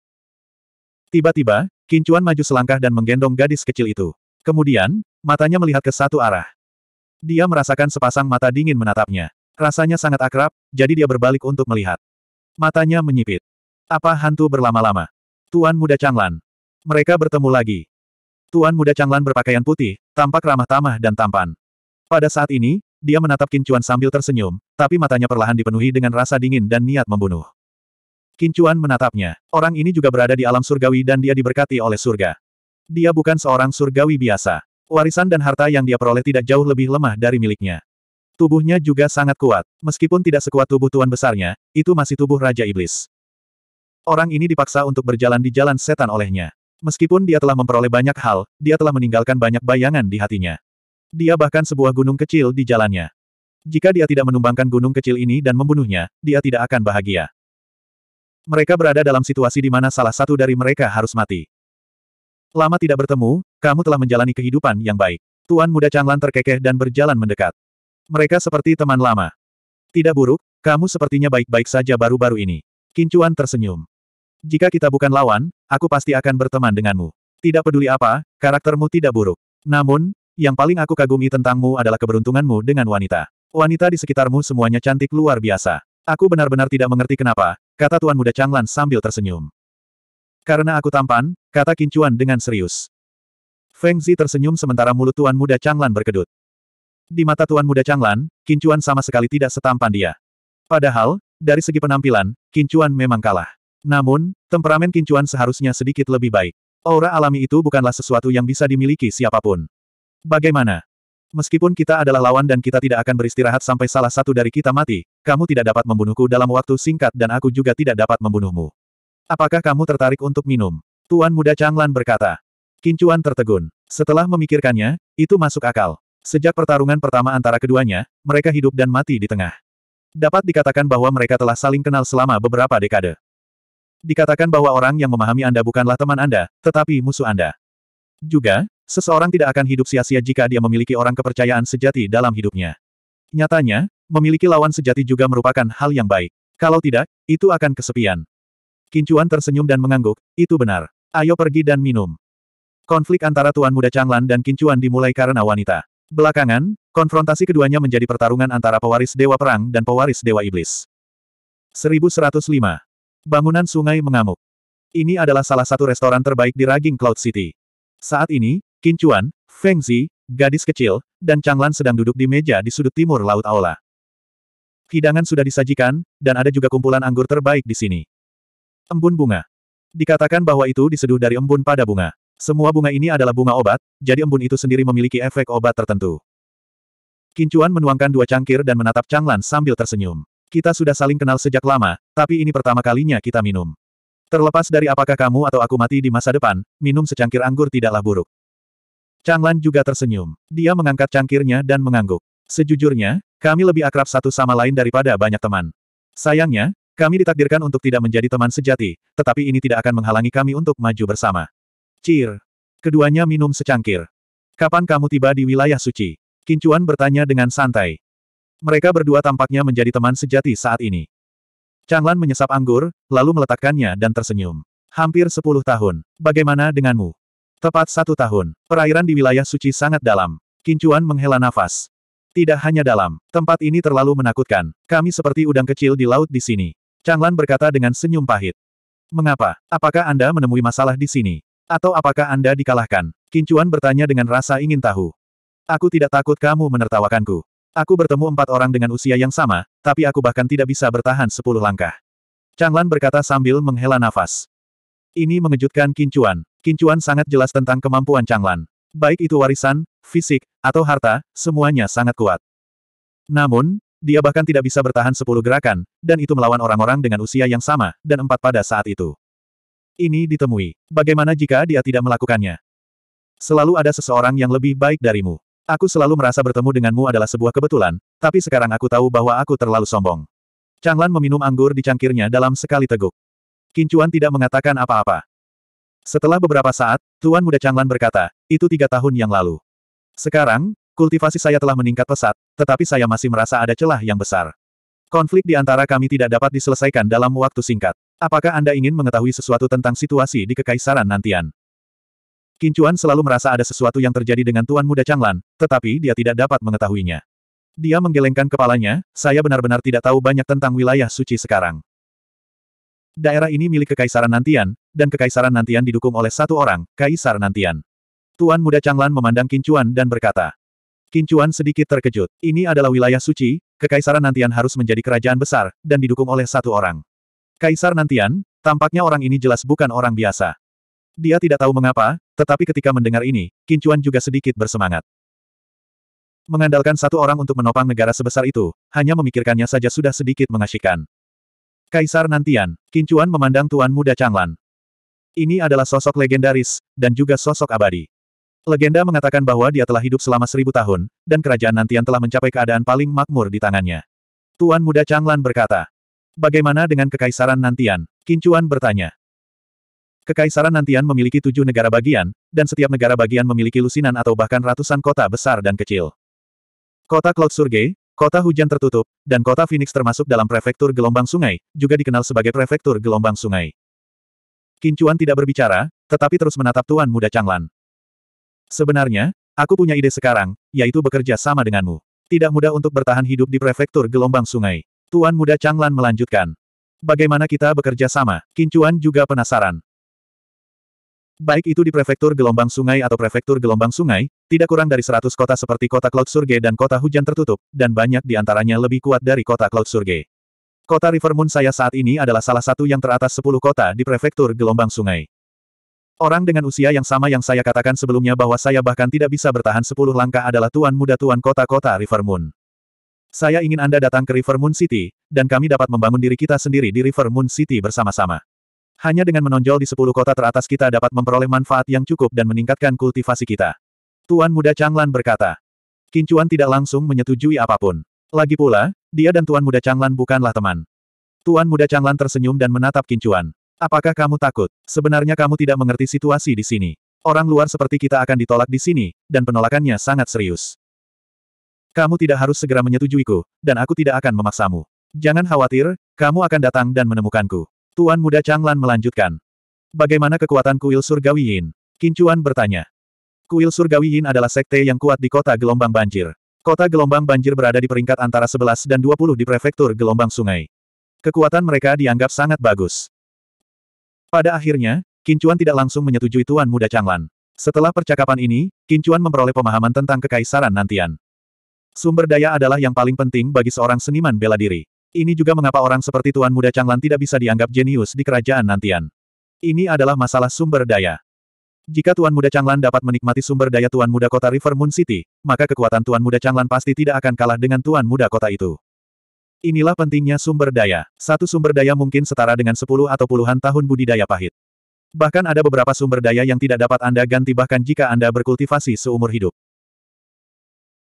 Tiba-tiba, Kincuan maju selangkah dan menggendong gadis kecil itu. Kemudian, Matanya melihat ke satu arah. Dia merasakan sepasang mata dingin menatapnya. Rasanya sangat akrab, jadi dia berbalik untuk melihat. Matanya menyipit. Apa hantu berlama-lama? Tuan Muda Changlan. Mereka bertemu lagi. Tuan Muda Changlan berpakaian putih, tampak ramah tamah dan tampan. Pada saat ini, dia menatap Kincuan sambil tersenyum, tapi matanya perlahan dipenuhi dengan rasa dingin dan niat membunuh. Kincuan menatapnya. Orang ini juga berada di alam surgawi dan dia diberkati oleh surga. Dia bukan seorang surgawi biasa. Warisan dan harta yang dia peroleh tidak jauh lebih lemah dari miliknya. Tubuhnya juga sangat kuat. Meskipun tidak sekuat tubuh tuan besarnya, itu masih tubuh Raja Iblis. Orang ini dipaksa untuk berjalan di jalan setan olehnya. Meskipun dia telah memperoleh banyak hal, dia telah meninggalkan banyak bayangan di hatinya. Dia bahkan sebuah gunung kecil di jalannya. Jika dia tidak menumbangkan gunung kecil ini dan membunuhnya, dia tidak akan bahagia. Mereka berada dalam situasi di mana salah satu dari mereka harus mati. Lama tidak bertemu, kamu telah menjalani kehidupan yang baik. Tuan muda Changlan terkekeh dan berjalan mendekat. Mereka seperti teman lama. Tidak buruk, kamu sepertinya baik-baik saja baru-baru ini. Kincuan tersenyum. Jika kita bukan lawan, aku pasti akan berteman denganmu. Tidak peduli apa, karaktermu tidak buruk. Namun, yang paling aku kagumi tentangmu adalah keberuntunganmu dengan wanita. Wanita di sekitarmu semuanya cantik luar biasa. Aku benar-benar tidak mengerti kenapa, kata Tuan Muda Changlan sambil tersenyum. Karena aku tampan, kata Kincuan dengan serius. Feng Zi tersenyum sementara mulut Tuan Muda Changlan berkedut. Di mata Tuan Muda Changlan, Kincuan sama sekali tidak setampan dia. Padahal, dari segi penampilan, Kincuan memang kalah. Namun, temperamen Kincuan seharusnya sedikit lebih baik. Aura alami itu bukanlah sesuatu yang bisa dimiliki siapapun. Bagaimana? Meskipun kita adalah lawan dan kita tidak akan beristirahat sampai salah satu dari kita mati, kamu tidak dapat membunuhku dalam waktu singkat dan aku juga tidak dapat membunuhmu. Apakah kamu tertarik untuk minum? Tuan muda Changlan berkata. Kincuan tertegun. Setelah memikirkannya, itu masuk akal. Sejak pertarungan pertama antara keduanya, mereka hidup dan mati di tengah. Dapat dikatakan bahwa mereka telah saling kenal selama beberapa dekade. Dikatakan bahwa orang yang memahami Anda bukanlah teman Anda, tetapi musuh Anda. Juga, seseorang tidak akan hidup sia-sia jika dia memiliki orang kepercayaan sejati dalam hidupnya. Nyatanya, memiliki lawan sejati juga merupakan hal yang baik. Kalau tidak, itu akan kesepian. Kincuan tersenyum dan mengangguk, itu benar. Ayo pergi dan minum. Konflik antara Tuan Muda Changlan dan Kincuan dimulai karena wanita. Belakangan, konfrontasi keduanya menjadi pertarungan antara pewaris Dewa Perang dan pewaris Dewa Iblis. 1105. Bangunan sungai mengamuk. Ini adalah salah satu restoran terbaik di Raging Cloud City. Saat ini, Kincuan, Feng Zi, gadis kecil, dan Changlan sedang duduk di meja di sudut timur Laut Aula. Hidangan sudah disajikan, dan ada juga kumpulan anggur terbaik di sini. Embun bunga. Dikatakan bahwa itu diseduh dari embun pada bunga. Semua bunga ini adalah bunga obat, jadi embun itu sendiri memiliki efek obat tertentu. Kincuan menuangkan dua cangkir dan menatap Changlan sambil tersenyum. Kita sudah saling kenal sejak lama, tapi ini pertama kalinya kita minum. Terlepas dari apakah kamu atau aku mati di masa depan, minum secangkir anggur tidaklah buruk. Changlan juga tersenyum. Dia mengangkat cangkirnya dan mengangguk. Sejujurnya, kami lebih akrab satu sama lain daripada banyak teman. Sayangnya, kami ditakdirkan untuk tidak menjadi teman sejati, tetapi ini tidak akan menghalangi kami untuk maju bersama. Cir. Keduanya minum secangkir. Kapan kamu tiba di wilayah suci? Kincuan bertanya dengan santai. Mereka berdua tampaknya menjadi teman sejati saat ini. Changlan menyesap anggur, lalu meletakkannya dan tersenyum. Hampir sepuluh tahun. Bagaimana denganmu? Tepat satu tahun. Perairan di wilayah suci sangat dalam. Kincuan menghela nafas. Tidak hanya dalam. Tempat ini terlalu menakutkan. Kami seperti udang kecil di laut di sini. Changlan berkata dengan senyum pahit. Mengapa? Apakah Anda menemui masalah di sini? Atau apakah Anda dikalahkan? Kincuan bertanya dengan rasa ingin tahu. Aku tidak takut kamu menertawakanku. Aku bertemu empat orang dengan usia yang sama, tapi aku bahkan tidak bisa bertahan sepuluh langkah. Changlan berkata sambil menghela nafas. Ini mengejutkan Kincuan. Kincuan sangat jelas tentang kemampuan Changlan. Baik itu warisan, fisik, atau harta, semuanya sangat kuat. Namun, dia bahkan tidak bisa bertahan sepuluh gerakan, dan itu melawan orang-orang dengan usia yang sama, dan empat pada saat itu. Ini ditemui. Bagaimana jika dia tidak melakukannya? Selalu ada seseorang yang lebih baik darimu. Aku selalu merasa bertemu denganmu adalah sebuah kebetulan, tapi sekarang aku tahu bahwa aku terlalu sombong. Changlan meminum anggur di cangkirnya dalam sekali teguk. Kincuan tidak mengatakan apa-apa. Setelah beberapa saat, Tuan Muda Changlan berkata, itu tiga tahun yang lalu. Sekarang, Kultivasi saya telah meningkat pesat, tetapi saya masih merasa ada celah yang besar. Konflik di antara kami tidak dapat diselesaikan dalam waktu singkat. Apakah Anda ingin mengetahui sesuatu tentang situasi di Kekaisaran nantian? Kincuan selalu merasa ada sesuatu yang terjadi dengan Tuan Muda Changlan, tetapi dia tidak dapat mengetahuinya. Dia menggelengkan kepalanya, saya benar-benar tidak tahu banyak tentang wilayah suci sekarang. Daerah ini milik Kekaisaran Nantian, dan Kekaisaran Nantian didukung oleh satu orang, Kaisar Nantian. Tuan Muda Changlan memandang Kincuan dan berkata, Kincuan sedikit terkejut. Ini adalah wilayah suci, Kekaisaran Nantian harus menjadi kerajaan besar, dan didukung oleh satu orang. Kaisar Nantian, tampaknya orang ini jelas bukan orang biasa. Dia tidak tahu mengapa, tetapi ketika mendengar ini, Kincuan juga sedikit bersemangat. Mengandalkan satu orang untuk menopang negara sebesar itu, hanya memikirkannya saja sudah sedikit mengasyikan. Kaisar Nantian, Kincuan memandang Tuan Muda Changlan. Ini adalah sosok legendaris, dan juga sosok abadi. Legenda mengatakan bahwa dia telah hidup selama seribu tahun, dan kerajaan Nantian telah mencapai keadaan paling makmur di tangannya. Tuan Muda Changlan berkata, Bagaimana dengan Kekaisaran Nantian? Kincuan bertanya. Kekaisaran Nantian memiliki tujuh negara bagian, dan setiap negara bagian memiliki lusinan atau bahkan ratusan kota besar dan kecil. Kota Cloud Surge, Kota Hujan Tertutup, dan Kota Phoenix termasuk dalam Prefektur Gelombang Sungai, juga dikenal sebagai Prefektur Gelombang Sungai. Kincuan tidak berbicara, tetapi terus menatap Tuan Muda Changlan. Sebenarnya, aku punya ide sekarang, yaitu bekerja sama denganmu. Tidak mudah untuk bertahan hidup di prefektur gelombang sungai. Tuan muda Changlan melanjutkan. Bagaimana kita bekerja sama? Kincuan juga penasaran. Baik itu di prefektur gelombang sungai atau prefektur gelombang sungai, tidak kurang dari 100 kota seperti kota Cloud Surge dan kota hujan tertutup, dan banyak di antaranya lebih kuat dari kota Cloud Surge. Kota River Moon saya saat ini adalah salah satu yang teratas 10 kota di prefektur gelombang sungai. Orang dengan usia yang sama yang saya katakan sebelumnya bahwa saya bahkan tidak bisa bertahan sepuluh langkah adalah Tuan Muda Tuan Kota-Kota River Moon. Saya ingin Anda datang ke River Moon City, dan kami dapat membangun diri kita sendiri di River Moon City bersama-sama. Hanya dengan menonjol di sepuluh kota teratas kita dapat memperoleh manfaat yang cukup dan meningkatkan kultivasi kita. Tuan Muda Changlan berkata. Kincuan tidak langsung menyetujui apapun. Lagi pula, dia dan Tuan Muda Changlan bukanlah teman. Tuan Muda Changlan tersenyum dan menatap Kincuan. Apakah kamu takut? Sebenarnya kamu tidak mengerti situasi di sini. Orang luar seperti kita akan ditolak di sini, dan penolakannya sangat serius. Kamu tidak harus segera menyetujuiku, dan aku tidak akan memaksamu. Jangan khawatir, kamu akan datang dan menemukanku. Tuan muda Changlan melanjutkan. Bagaimana kekuatan kuil surgawi Yin? Kincuan bertanya. Kuil surgawi Yin adalah sekte yang kuat di kota gelombang banjir. Kota gelombang banjir berada di peringkat antara 11 dan 20 di prefektur gelombang sungai. Kekuatan mereka dianggap sangat bagus. Pada akhirnya, Kincuan tidak langsung menyetujui Tuan Muda Changlan. Setelah percakapan ini, Kincuan memperoleh pemahaman tentang kekaisaran nantian. Sumber daya adalah yang paling penting bagi seorang seniman bela diri. Ini juga mengapa orang seperti Tuan Muda Changlan tidak bisa dianggap jenius di kerajaan nantian. Ini adalah masalah sumber daya. Jika Tuan Muda Changlan dapat menikmati sumber daya Tuan Muda Kota River Moon City, maka kekuatan Tuan Muda Changlan pasti tidak akan kalah dengan Tuan Muda Kota itu. Inilah pentingnya sumber daya. Satu sumber daya mungkin setara dengan sepuluh atau puluhan tahun budidaya pahit. Bahkan ada beberapa sumber daya yang tidak dapat Anda ganti bahkan jika Anda berkultivasi seumur hidup.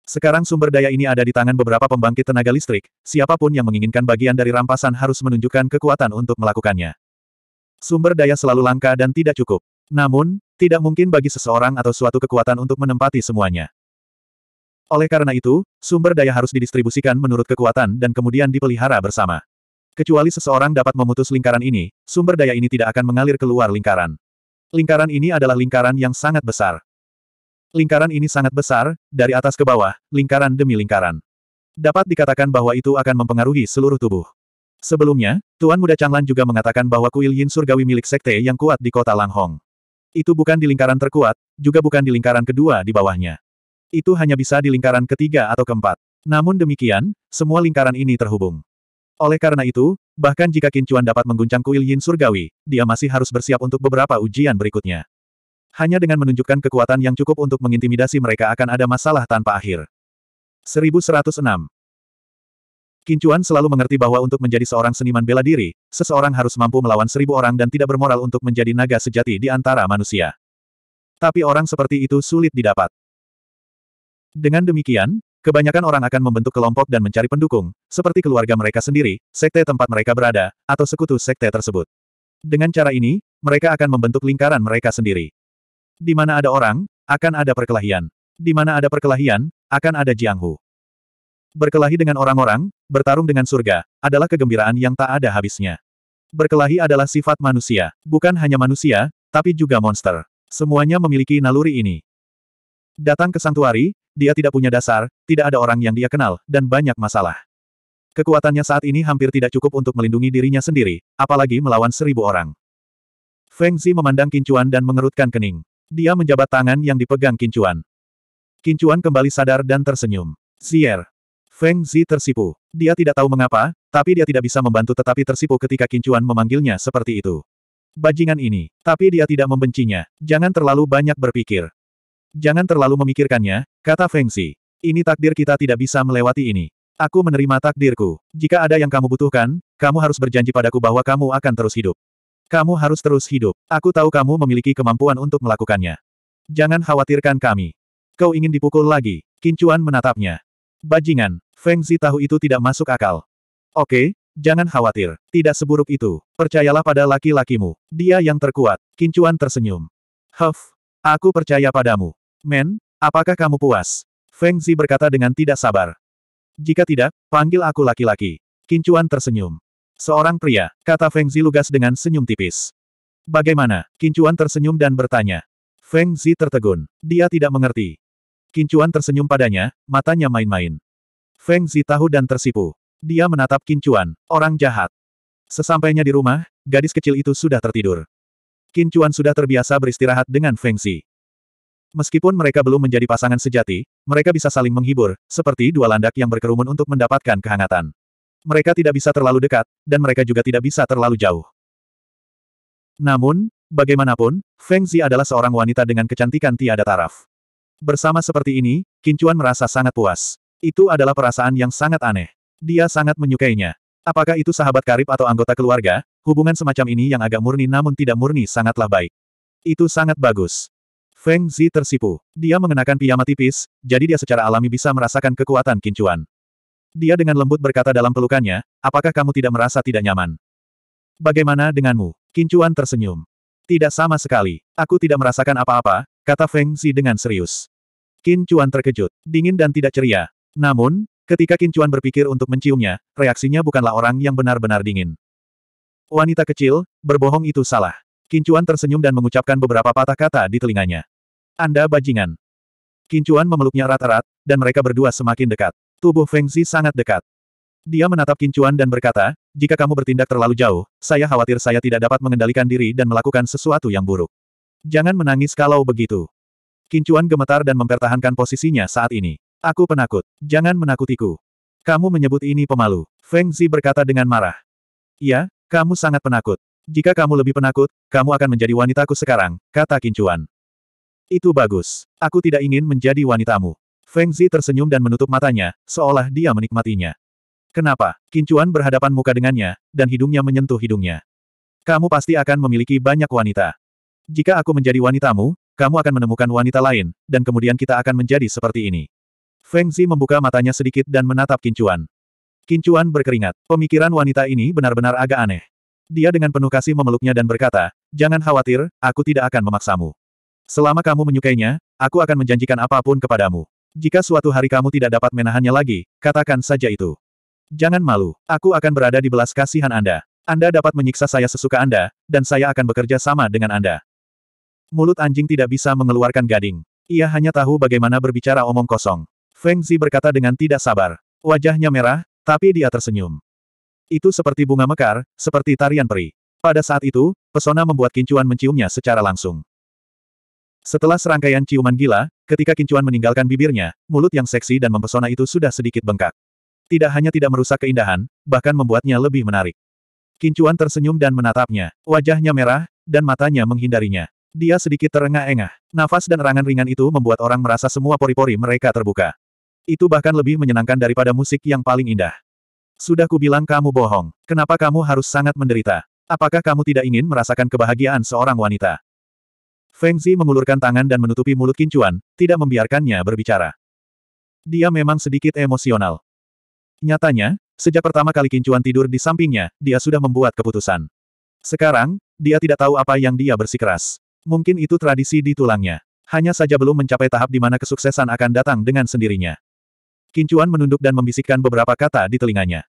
Sekarang sumber daya ini ada di tangan beberapa pembangkit tenaga listrik, siapapun yang menginginkan bagian dari rampasan harus menunjukkan kekuatan untuk melakukannya. Sumber daya selalu langka dan tidak cukup. Namun, tidak mungkin bagi seseorang atau suatu kekuatan untuk menempati semuanya. Oleh karena itu, sumber daya harus didistribusikan menurut kekuatan dan kemudian dipelihara bersama. Kecuali seseorang dapat memutus lingkaran ini, sumber daya ini tidak akan mengalir keluar lingkaran. Lingkaran ini adalah lingkaran yang sangat besar. Lingkaran ini sangat besar, dari atas ke bawah, lingkaran demi lingkaran. Dapat dikatakan bahwa itu akan mempengaruhi seluruh tubuh. Sebelumnya, Tuan Muda Changlan juga mengatakan bahwa kuil Yin Surgawi milik sekte yang kuat di kota Langhong. Itu bukan di lingkaran terkuat, juga bukan di lingkaran kedua di bawahnya. Itu hanya bisa di lingkaran ketiga atau keempat. Namun demikian, semua lingkaran ini terhubung. Oleh karena itu, bahkan jika Kincuan dapat mengguncang kuil Yin Surgawi, dia masih harus bersiap untuk beberapa ujian berikutnya. Hanya dengan menunjukkan kekuatan yang cukup untuk mengintimidasi mereka akan ada masalah tanpa akhir. 1106 Kincuan selalu mengerti bahwa untuk menjadi seorang seniman bela diri, seseorang harus mampu melawan seribu orang dan tidak bermoral untuk menjadi naga sejati di antara manusia. Tapi orang seperti itu sulit didapat. Dengan demikian, kebanyakan orang akan membentuk kelompok dan mencari pendukung, seperti keluarga mereka sendiri, sekte tempat mereka berada, atau sekutu sekte tersebut. Dengan cara ini, mereka akan membentuk lingkaran mereka sendiri. Di mana ada orang, akan ada perkelahian. Di mana ada perkelahian, akan ada Jianghu. Berkelahi dengan orang-orang, bertarung dengan surga, adalah kegembiraan yang tak ada habisnya. Berkelahi adalah sifat manusia, bukan hanya manusia, tapi juga monster. Semuanya memiliki naluri ini. Datang ke santuari, dia tidak punya dasar, tidak ada orang yang dia kenal, dan banyak masalah. Kekuatannya saat ini hampir tidak cukup untuk melindungi dirinya sendiri, apalagi melawan seribu orang. Feng Zi memandang Kincuan dan mengerutkan kening. Dia menjabat tangan yang dipegang Kincuan. Kincuan kembali sadar dan tersenyum. Zier. Feng Zi tersipu. Dia tidak tahu mengapa, tapi dia tidak bisa membantu tetapi tersipu ketika Kincuan memanggilnya seperti itu. Bajingan ini. Tapi dia tidak membencinya. Jangan terlalu banyak berpikir. Jangan terlalu memikirkannya, kata Feng Xi. Ini takdir kita tidak bisa melewati ini. Aku menerima takdirku. Jika ada yang kamu butuhkan, kamu harus berjanji padaku bahwa kamu akan terus hidup. Kamu harus terus hidup. Aku tahu kamu memiliki kemampuan untuk melakukannya. Jangan khawatirkan kami. Kau ingin dipukul lagi. Kincuan menatapnya. Bajingan, Feng Zi tahu itu tidak masuk akal. Oke, jangan khawatir. Tidak seburuk itu. Percayalah pada laki-lakimu. Dia yang terkuat. Kincuan tersenyum. Huff, aku percaya padamu. Men, apakah kamu puas? Feng Zi berkata dengan tidak sabar. Jika tidak, panggil aku laki-laki. Kincuan tersenyum. Seorang pria, kata Feng Zi lugas dengan senyum tipis. Bagaimana? Kincuan tersenyum dan bertanya. Feng Zi tertegun. Dia tidak mengerti. Kincuan tersenyum padanya, matanya main-main. Feng Zi tahu dan tersipu. Dia menatap Kincuan, orang jahat. Sesampainya di rumah, gadis kecil itu sudah tertidur. Kincuan sudah terbiasa beristirahat dengan Feng Zi. Meskipun mereka belum menjadi pasangan sejati, mereka bisa saling menghibur, seperti dua landak yang berkerumun untuk mendapatkan kehangatan. Mereka tidak bisa terlalu dekat, dan mereka juga tidak bisa terlalu jauh. Namun, bagaimanapun, Feng Zi adalah seorang wanita dengan kecantikan tiada taraf. Bersama seperti ini, Kincuan merasa sangat puas. Itu adalah perasaan yang sangat aneh. Dia sangat menyukainya. Apakah itu sahabat karib atau anggota keluarga, hubungan semacam ini yang agak murni namun tidak murni sangatlah baik. Itu sangat bagus. Feng Zi tersipu. Dia mengenakan piyama tipis, jadi dia secara alami bisa merasakan kekuatan kincuan. Dia dengan lembut berkata dalam pelukannya, apakah kamu tidak merasa tidak nyaman? Bagaimana denganmu? Kincuan tersenyum. Tidak sama sekali. Aku tidak merasakan apa-apa, kata Feng Zi dengan serius. Kincuan terkejut, dingin dan tidak ceria. Namun, ketika Kincuan berpikir untuk menciumnya, reaksinya bukanlah orang yang benar-benar dingin. Wanita kecil, berbohong itu salah. Kincuan tersenyum dan mengucapkan beberapa patah kata di telinganya. Anda bajingan. Kincuan memeluknya rata-rat, dan mereka berdua semakin dekat. Tubuh Feng Zi sangat dekat. Dia menatap Kincuan dan berkata, jika kamu bertindak terlalu jauh, saya khawatir saya tidak dapat mengendalikan diri dan melakukan sesuatu yang buruk. Jangan menangis kalau begitu. Kincuan gemetar dan mempertahankan posisinya saat ini. Aku penakut. Jangan menakutiku. Kamu menyebut ini pemalu. Feng Zi berkata dengan marah. Ya, kamu sangat penakut. Jika kamu lebih penakut, kamu akan menjadi wanitaku sekarang, kata Kincuan. Itu bagus. Aku tidak ingin menjadi wanitamu. Feng Zi tersenyum dan menutup matanya, seolah dia menikmatinya. Kenapa? Kincuan berhadapan muka dengannya, dan hidungnya menyentuh hidungnya. Kamu pasti akan memiliki banyak wanita. Jika aku menjadi wanitamu, kamu akan menemukan wanita lain, dan kemudian kita akan menjadi seperti ini. Feng Zi membuka matanya sedikit dan menatap Kincuan. Kincuan berkeringat. Pemikiran wanita ini benar-benar agak aneh. Dia dengan penuh kasih memeluknya dan berkata, Jangan khawatir, aku tidak akan memaksamu. Selama kamu menyukainya, aku akan menjanjikan apapun kepadamu. Jika suatu hari kamu tidak dapat menahannya lagi, katakan saja itu. Jangan malu, aku akan berada di belas kasihan Anda. Anda dapat menyiksa saya sesuka Anda, dan saya akan bekerja sama dengan Anda. Mulut anjing tidak bisa mengeluarkan gading. Ia hanya tahu bagaimana berbicara omong kosong. Feng Zi berkata dengan tidak sabar. Wajahnya merah, tapi dia tersenyum. Itu seperti bunga mekar, seperti tarian peri. Pada saat itu, pesona membuat kincuan menciumnya secara langsung. Setelah serangkaian ciuman gila, ketika Kincuan meninggalkan bibirnya, mulut yang seksi dan mempesona itu sudah sedikit bengkak. Tidak hanya tidak merusak keindahan, bahkan membuatnya lebih menarik. Kincuan tersenyum dan menatapnya, wajahnya merah, dan matanya menghindarinya. Dia sedikit terengah-engah. Nafas dan erangan ringan itu membuat orang merasa semua pori-pori mereka terbuka. Itu bahkan lebih menyenangkan daripada musik yang paling indah. Sudah kubilang kamu bohong. Kenapa kamu harus sangat menderita? Apakah kamu tidak ingin merasakan kebahagiaan seorang wanita? Feng Zi mengulurkan tangan dan menutupi mulut Kincuan, tidak membiarkannya berbicara. Dia memang sedikit emosional. Nyatanya, sejak pertama kali Kincuan tidur di sampingnya, dia sudah membuat keputusan. Sekarang, dia tidak tahu apa yang dia bersikeras. Mungkin itu tradisi di tulangnya. Hanya saja belum mencapai tahap di mana kesuksesan akan datang dengan sendirinya. Kincuan menunduk dan membisikkan beberapa kata di telinganya.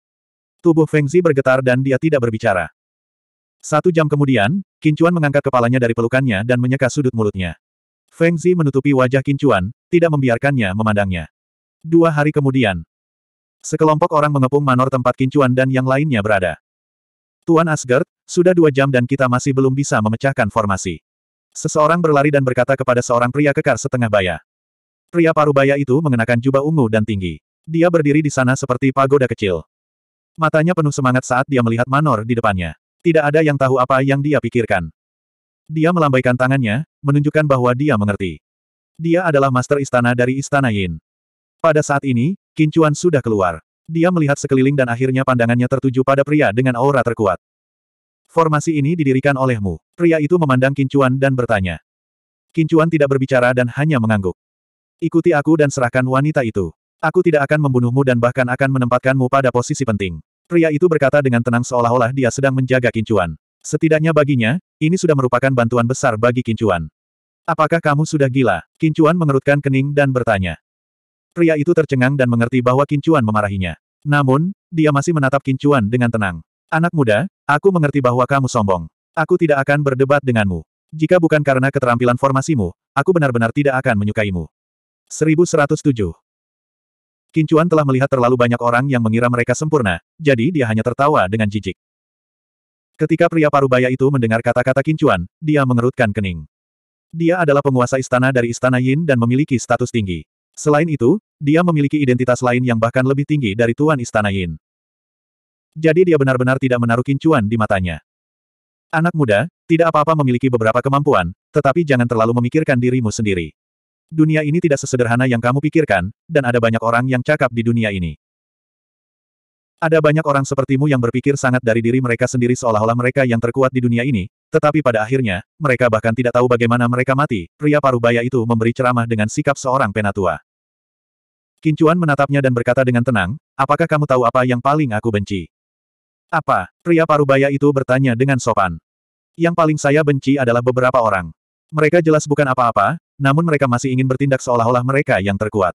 Tubuh Feng Zi bergetar dan dia tidak berbicara. Satu jam kemudian, Kincuan mengangkat kepalanya dari pelukannya dan menyeka sudut mulutnya. Feng Zi menutupi wajah Kincuan, tidak membiarkannya memandangnya. Dua hari kemudian, sekelompok orang mengepung manor tempat Kincuan dan yang lainnya berada. Tuan Asgard, sudah dua jam dan kita masih belum bisa memecahkan formasi. Seseorang berlari dan berkata kepada seorang pria kekar setengah baya. Pria paruh baya itu mengenakan jubah ungu dan tinggi. Dia berdiri di sana seperti pagoda kecil. Matanya penuh semangat saat dia melihat Manor di depannya. Tidak ada yang tahu apa yang dia pikirkan. Dia melambaikan tangannya, menunjukkan bahwa dia mengerti. Dia adalah master istana dari Istana Yin. Pada saat ini, Kincuan sudah keluar. Dia melihat sekeliling dan akhirnya pandangannya tertuju pada pria dengan aura terkuat. Formasi ini didirikan olehmu. Pria itu memandang Kincuan dan bertanya. Kincuan tidak berbicara dan hanya mengangguk. Ikuti aku dan serahkan wanita itu. Aku tidak akan membunuhmu dan bahkan akan menempatkanmu pada posisi penting. Pria itu berkata dengan tenang seolah-olah dia sedang menjaga kincuan. Setidaknya baginya, ini sudah merupakan bantuan besar bagi kincuan. Apakah kamu sudah gila? Kincuan mengerutkan kening dan bertanya. Pria itu tercengang dan mengerti bahwa kincuan memarahinya. Namun, dia masih menatap kincuan dengan tenang. Anak muda, aku mengerti bahwa kamu sombong. Aku tidak akan berdebat denganmu. Jika bukan karena keterampilan formasimu, aku benar-benar tidak akan menyukaimu. 1107 Kincuan telah melihat terlalu banyak orang yang mengira mereka sempurna, jadi dia hanya tertawa dengan jijik. Ketika pria parubaya itu mendengar kata-kata Kincuan, dia mengerutkan kening. Dia adalah penguasa istana dari Istana Yin dan memiliki status tinggi. Selain itu, dia memiliki identitas lain yang bahkan lebih tinggi dari Tuan Istana Yin. Jadi dia benar-benar tidak menaruh Kincuan di matanya. Anak muda, tidak apa-apa memiliki beberapa kemampuan, tetapi jangan terlalu memikirkan dirimu sendiri. Dunia ini tidak sesederhana yang kamu pikirkan, dan ada banyak orang yang cakap di dunia ini. Ada banyak orang sepertimu yang berpikir sangat dari diri mereka sendiri seolah-olah mereka yang terkuat di dunia ini, tetapi pada akhirnya, mereka bahkan tidak tahu bagaimana mereka mati. Pria parubaya itu memberi ceramah dengan sikap seorang penatua. Kincuan menatapnya dan berkata dengan tenang, apakah kamu tahu apa yang paling aku benci? Apa? Pria parubaya itu bertanya dengan sopan. Yang paling saya benci adalah beberapa orang. Mereka jelas bukan apa-apa, namun mereka masih ingin bertindak seolah-olah mereka yang terkuat.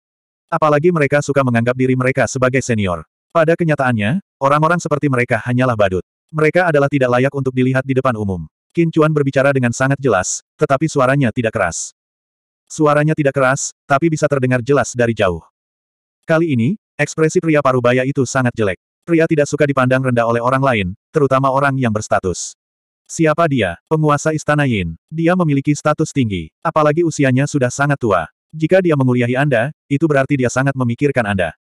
Apalagi mereka suka menganggap diri mereka sebagai senior. Pada kenyataannya, orang-orang seperti mereka hanyalah badut. Mereka adalah tidak layak untuk dilihat di depan umum. Qin Chuan berbicara dengan sangat jelas, tetapi suaranya tidak keras. Suaranya tidak keras, tapi bisa terdengar jelas dari jauh. Kali ini, ekspresi pria parubaya itu sangat jelek. Pria tidak suka dipandang rendah oleh orang lain, terutama orang yang berstatus. Siapa dia? Penguasa Istana Yin. Dia memiliki status tinggi. Apalagi usianya sudah sangat tua. Jika dia menguliahi Anda, itu berarti dia sangat memikirkan Anda.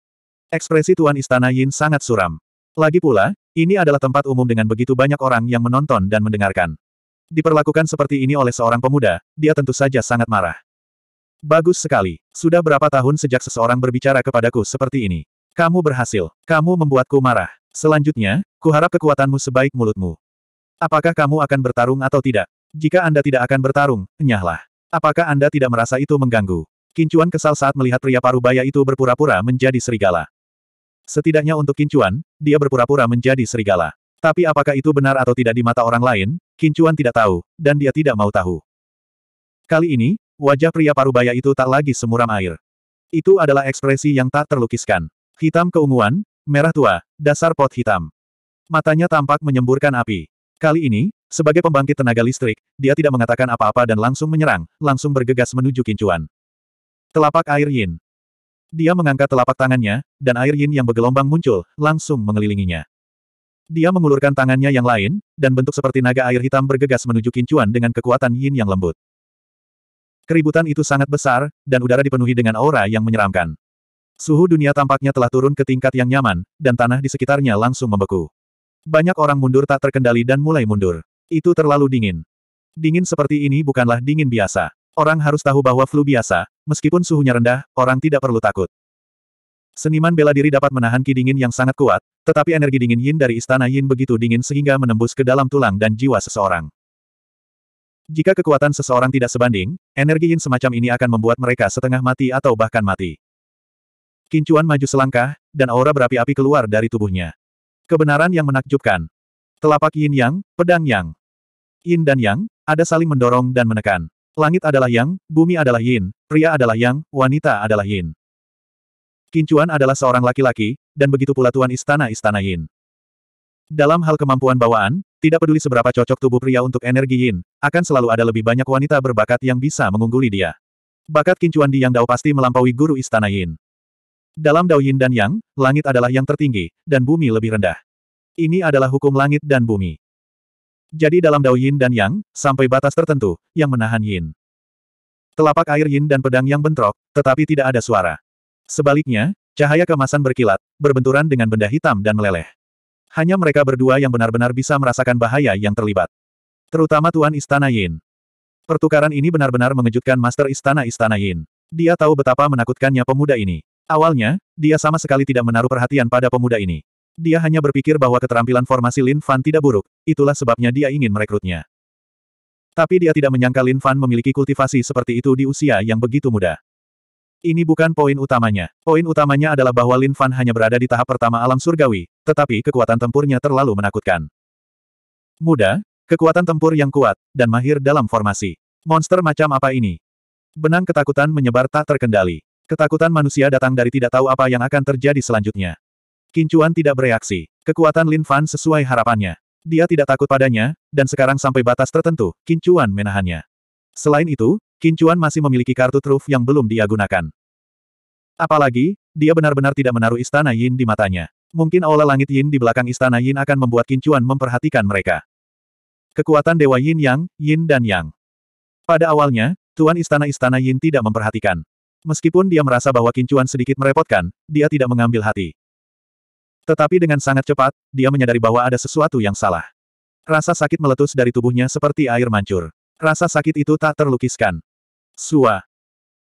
Ekspresi Tuan Istana Yin sangat suram. Lagi pula, ini adalah tempat umum dengan begitu banyak orang yang menonton dan mendengarkan. Diperlakukan seperti ini oleh seorang pemuda, dia tentu saja sangat marah. Bagus sekali. Sudah berapa tahun sejak seseorang berbicara kepadaku seperti ini? Kamu berhasil. Kamu membuatku marah. Selanjutnya, kuharap kekuatanmu sebaik mulutmu. Apakah kamu akan bertarung atau tidak? Jika Anda tidak akan bertarung, nyahlah. Apakah Anda tidak merasa itu mengganggu? Kincuan kesal saat melihat pria parubaya itu berpura-pura menjadi serigala. Setidaknya untuk Kincuan, dia berpura-pura menjadi serigala. Tapi apakah itu benar atau tidak di mata orang lain, Kincuan tidak tahu, dan dia tidak mau tahu. Kali ini, wajah pria parubaya itu tak lagi semuram air. Itu adalah ekspresi yang tak terlukiskan. Hitam keunguan, merah tua, dasar pot hitam. Matanya tampak menyemburkan api. Kali ini, sebagai pembangkit tenaga listrik, dia tidak mengatakan apa-apa dan langsung menyerang, langsung bergegas menuju kincuan. Telapak air yin. Dia mengangkat telapak tangannya, dan air yin yang bergelombang muncul, langsung mengelilinginya. Dia mengulurkan tangannya yang lain, dan bentuk seperti naga air hitam bergegas menuju kincuan dengan kekuatan yin yang lembut. Keributan itu sangat besar, dan udara dipenuhi dengan aura yang menyeramkan. Suhu dunia tampaknya telah turun ke tingkat yang nyaman, dan tanah di sekitarnya langsung membeku. Banyak orang mundur tak terkendali dan mulai mundur. Itu terlalu dingin. Dingin seperti ini bukanlah dingin biasa. Orang harus tahu bahwa flu biasa, meskipun suhunya rendah, orang tidak perlu takut. Seniman bela diri dapat menahan ki dingin yang sangat kuat, tetapi energi dingin yin dari istana yin begitu dingin sehingga menembus ke dalam tulang dan jiwa seseorang. Jika kekuatan seseorang tidak sebanding, energi yin semacam ini akan membuat mereka setengah mati atau bahkan mati. Kincuan maju selangkah, dan aura berapi-api keluar dari tubuhnya. Kebenaran yang menakjubkan. Telapak yin yang, pedang yang. Yin dan yang, ada saling mendorong dan menekan. Langit adalah yang, bumi adalah yin, pria adalah yang, wanita adalah yin. Kincuan adalah seorang laki-laki, dan begitu pula tuan istana-istana yin. Dalam hal kemampuan bawaan, tidak peduli seberapa cocok tubuh pria untuk energi yin, akan selalu ada lebih banyak wanita berbakat yang bisa mengungguli dia. Bakat kincuan di Yang Dao pasti melampaui guru istana yin. Dalam Dao Yin dan Yang, langit adalah yang tertinggi, dan bumi lebih rendah. Ini adalah hukum langit dan bumi. Jadi dalam Dao Yin dan Yang, sampai batas tertentu, yang menahan Yin. Telapak air Yin dan pedang yang bentrok, tetapi tidak ada suara. Sebaliknya, cahaya kemasan berkilat, berbenturan dengan benda hitam dan meleleh. Hanya mereka berdua yang benar-benar bisa merasakan bahaya yang terlibat. Terutama Tuan Istana Yin. Pertukaran ini benar-benar mengejutkan Master Istana Istana Yin. Dia tahu betapa menakutkannya pemuda ini. Awalnya, dia sama sekali tidak menaruh perhatian pada pemuda ini. Dia hanya berpikir bahwa keterampilan formasi Lin Fan tidak buruk, itulah sebabnya dia ingin merekrutnya. Tapi dia tidak menyangka Lin Fan memiliki kultivasi seperti itu di usia yang begitu muda. Ini bukan poin utamanya. Poin utamanya adalah bahwa Lin Fan hanya berada di tahap pertama alam surgawi, tetapi kekuatan tempurnya terlalu menakutkan. Muda, kekuatan tempur yang kuat, dan mahir dalam formasi. Monster macam apa ini? Benang ketakutan menyebar tak terkendali. Ketakutan manusia datang dari tidak tahu apa yang akan terjadi selanjutnya. Kincuan tidak bereaksi. Kekuatan Lin Fan sesuai harapannya. Dia tidak takut padanya, dan sekarang sampai batas tertentu, Kincuan menahannya. Selain itu, Kincuan masih memiliki kartu truf yang belum dia gunakan. Apalagi, dia benar-benar tidak menaruh istana Yin di matanya. Mungkin aula langit Yin di belakang istana Yin akan membuat Kincuan memperhatikan mereka. Kekuatan Dewa Yin Yang, Yin dan Yang. Pada awalnya, Tuan Istana Istana Yin tidak memperhatikan. Meskipun dia merasa bahwa kincuan sedikit merepotkan, dia tidak mengambil hati. Tetapi dengan sangat cepat, dia menyadari bahwa ada sesuatu yang salah. Rasa sakit meletus dari tubuhnya seperti air mancur. Rasa sakit itu tak terlukiskan. Sua.